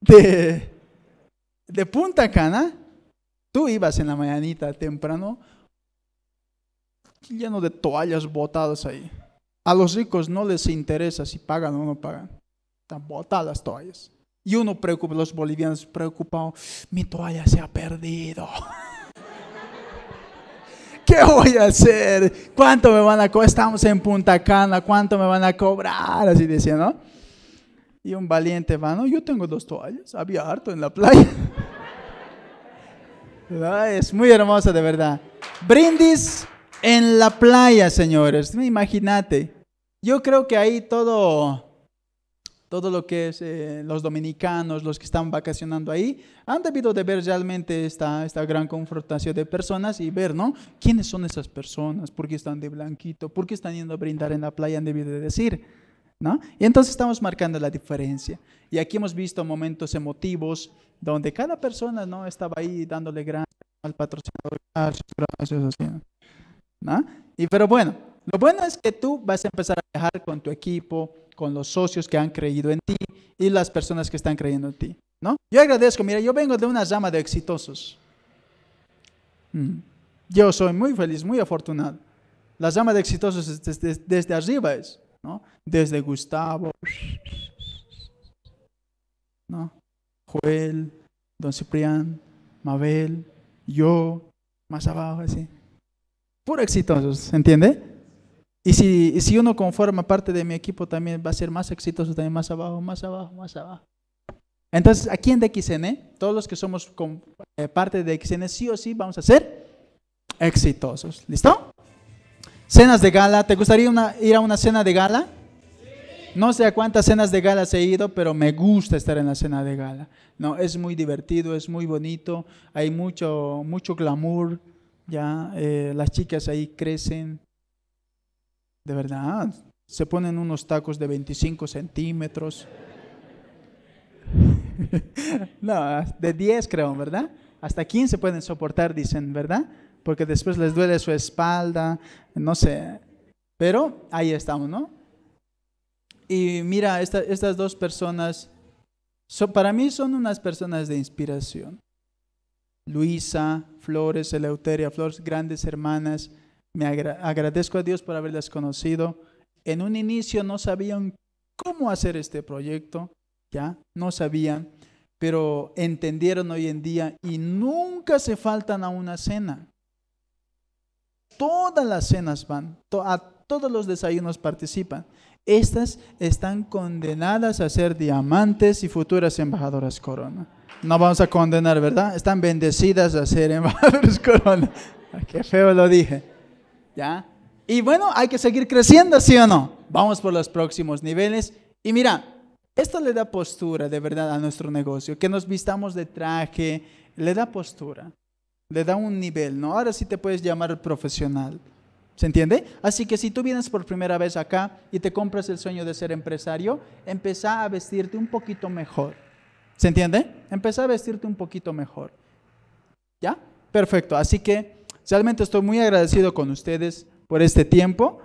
de, Punta Cana, tú ibas en la mañanita temprano lleno de toallas botadas ahí. A los ricos no les interesa si pagan o no pagan. Están botadas toallas. Y uno preocupa, los bolivianos preocupados, mi toalla se ha perdido. ¿Qué voy a hacer? ¿Cuánto me van a cobrar? Estamos en Punta Cana, ¿cuánto me van a cobrar? Así decía, ¿no? Y un valiente mano, yo tengo dos toallas, había harto en la playa. es muy hermosa, de verdad. Brindis en la playa, señores. Imagínate. Yo creo que ahí todo todo lo que es eh, los dominicanos, los que están vacacionando ahí, han debido de ver realmente esta, esta gran confrontación de personas y ver, ¿no? ¿Quiénes son esas personas? ¿Por qué están de blanquito? ¿Por qué están yendo a brindar en la playa? Han debido de decir, ¿no? Y entonces estamos marcando la diferencia. Y aquí hemos visto momentos emotivos donde cada persona, ¿no? Estaba ahí dándole gracias al patrocinador, gracias, gracias, ¿no? Y pero bueno, lo bueno es que tú vas a empezar a viajar con tu equipo, con los socios que han creído en ti y las personas que están creyendo en ti, ¿no? Yo agradezco, mira, yo vengo de una llama de exitosos. Mm. Yo soy muy feliz, muy afortunado. La llama de exitosos desde, arriba es, ¿no? Desde Gustavo, ¿no? Joel, Don Ciprián, Mabel, yo, más abajo, así. Puro exitosos, ¿entiende? Y si, si uno conforma parte de mi equipo, también va a ser más exitoso, también más abajo, más abajo, más abajo. Entonces, aquí en DXN, todos los que somos con, eh, parte de DXN, sí o sí vamos a ser exitosos. ¿Listo? Cenas de gala. ¿Te gustaría una, ir a una cena de gala? No sé a cuántas cenas de gala he ido, pero me gusta estar en la cena de gala. No, es muy divertido, es muy bonito, hay mucho, mucho glamour, ya eh, las chicas ahí crecen, de verdad, se ponen unos tacos de 25 centímetros. no, de 10 creo, ¿verdad? Hasta 15 pueden soportar, dicen, ¿verdad? Porque después les duele su espalda, no sé. Pero ahí estamos, ¿no? Y mira, estas dos personas, para mí son unas personas de inspiración. Luisa, Flores, Eleuteria, Flores, grandes hermanas me agradezco a Dios por haberlas conocido. En un inicio no sabían cómo hacer este proyecto, ya, no sabían, pero entendieron hoy en día y nunca se faltan a una cena. Todas las cenas van, a todos los desayunos participan. Estas están condenadas a ser diamantes y futuras embajadoras corona. No vamos a condenar, ¿verdad? Están bendecidas a ser embajadoras corona. Qué feo lo dije. ¿ya? Y bueno, hay que seguir creciendo, ¿sí o no? Vamos por los próximos niveles. Y mira, esto le da postura de verdad a nuestro negocio, que nos vistamos de traje, le da postura, le da un nivel, ¿no? Ahora sí te puedes llamar profesional. ¿Se entiende? Así que si tú vienes por primera vez acá y te compras el sueño de ser empresario, empezá a vestirte un poquito mejor. ¿Se entiende? Empezá a vestirte un poquito mejor. ¿Ya? Perfecto. Así que Realmente estoy muy agradecido con ustedes por este tiempo.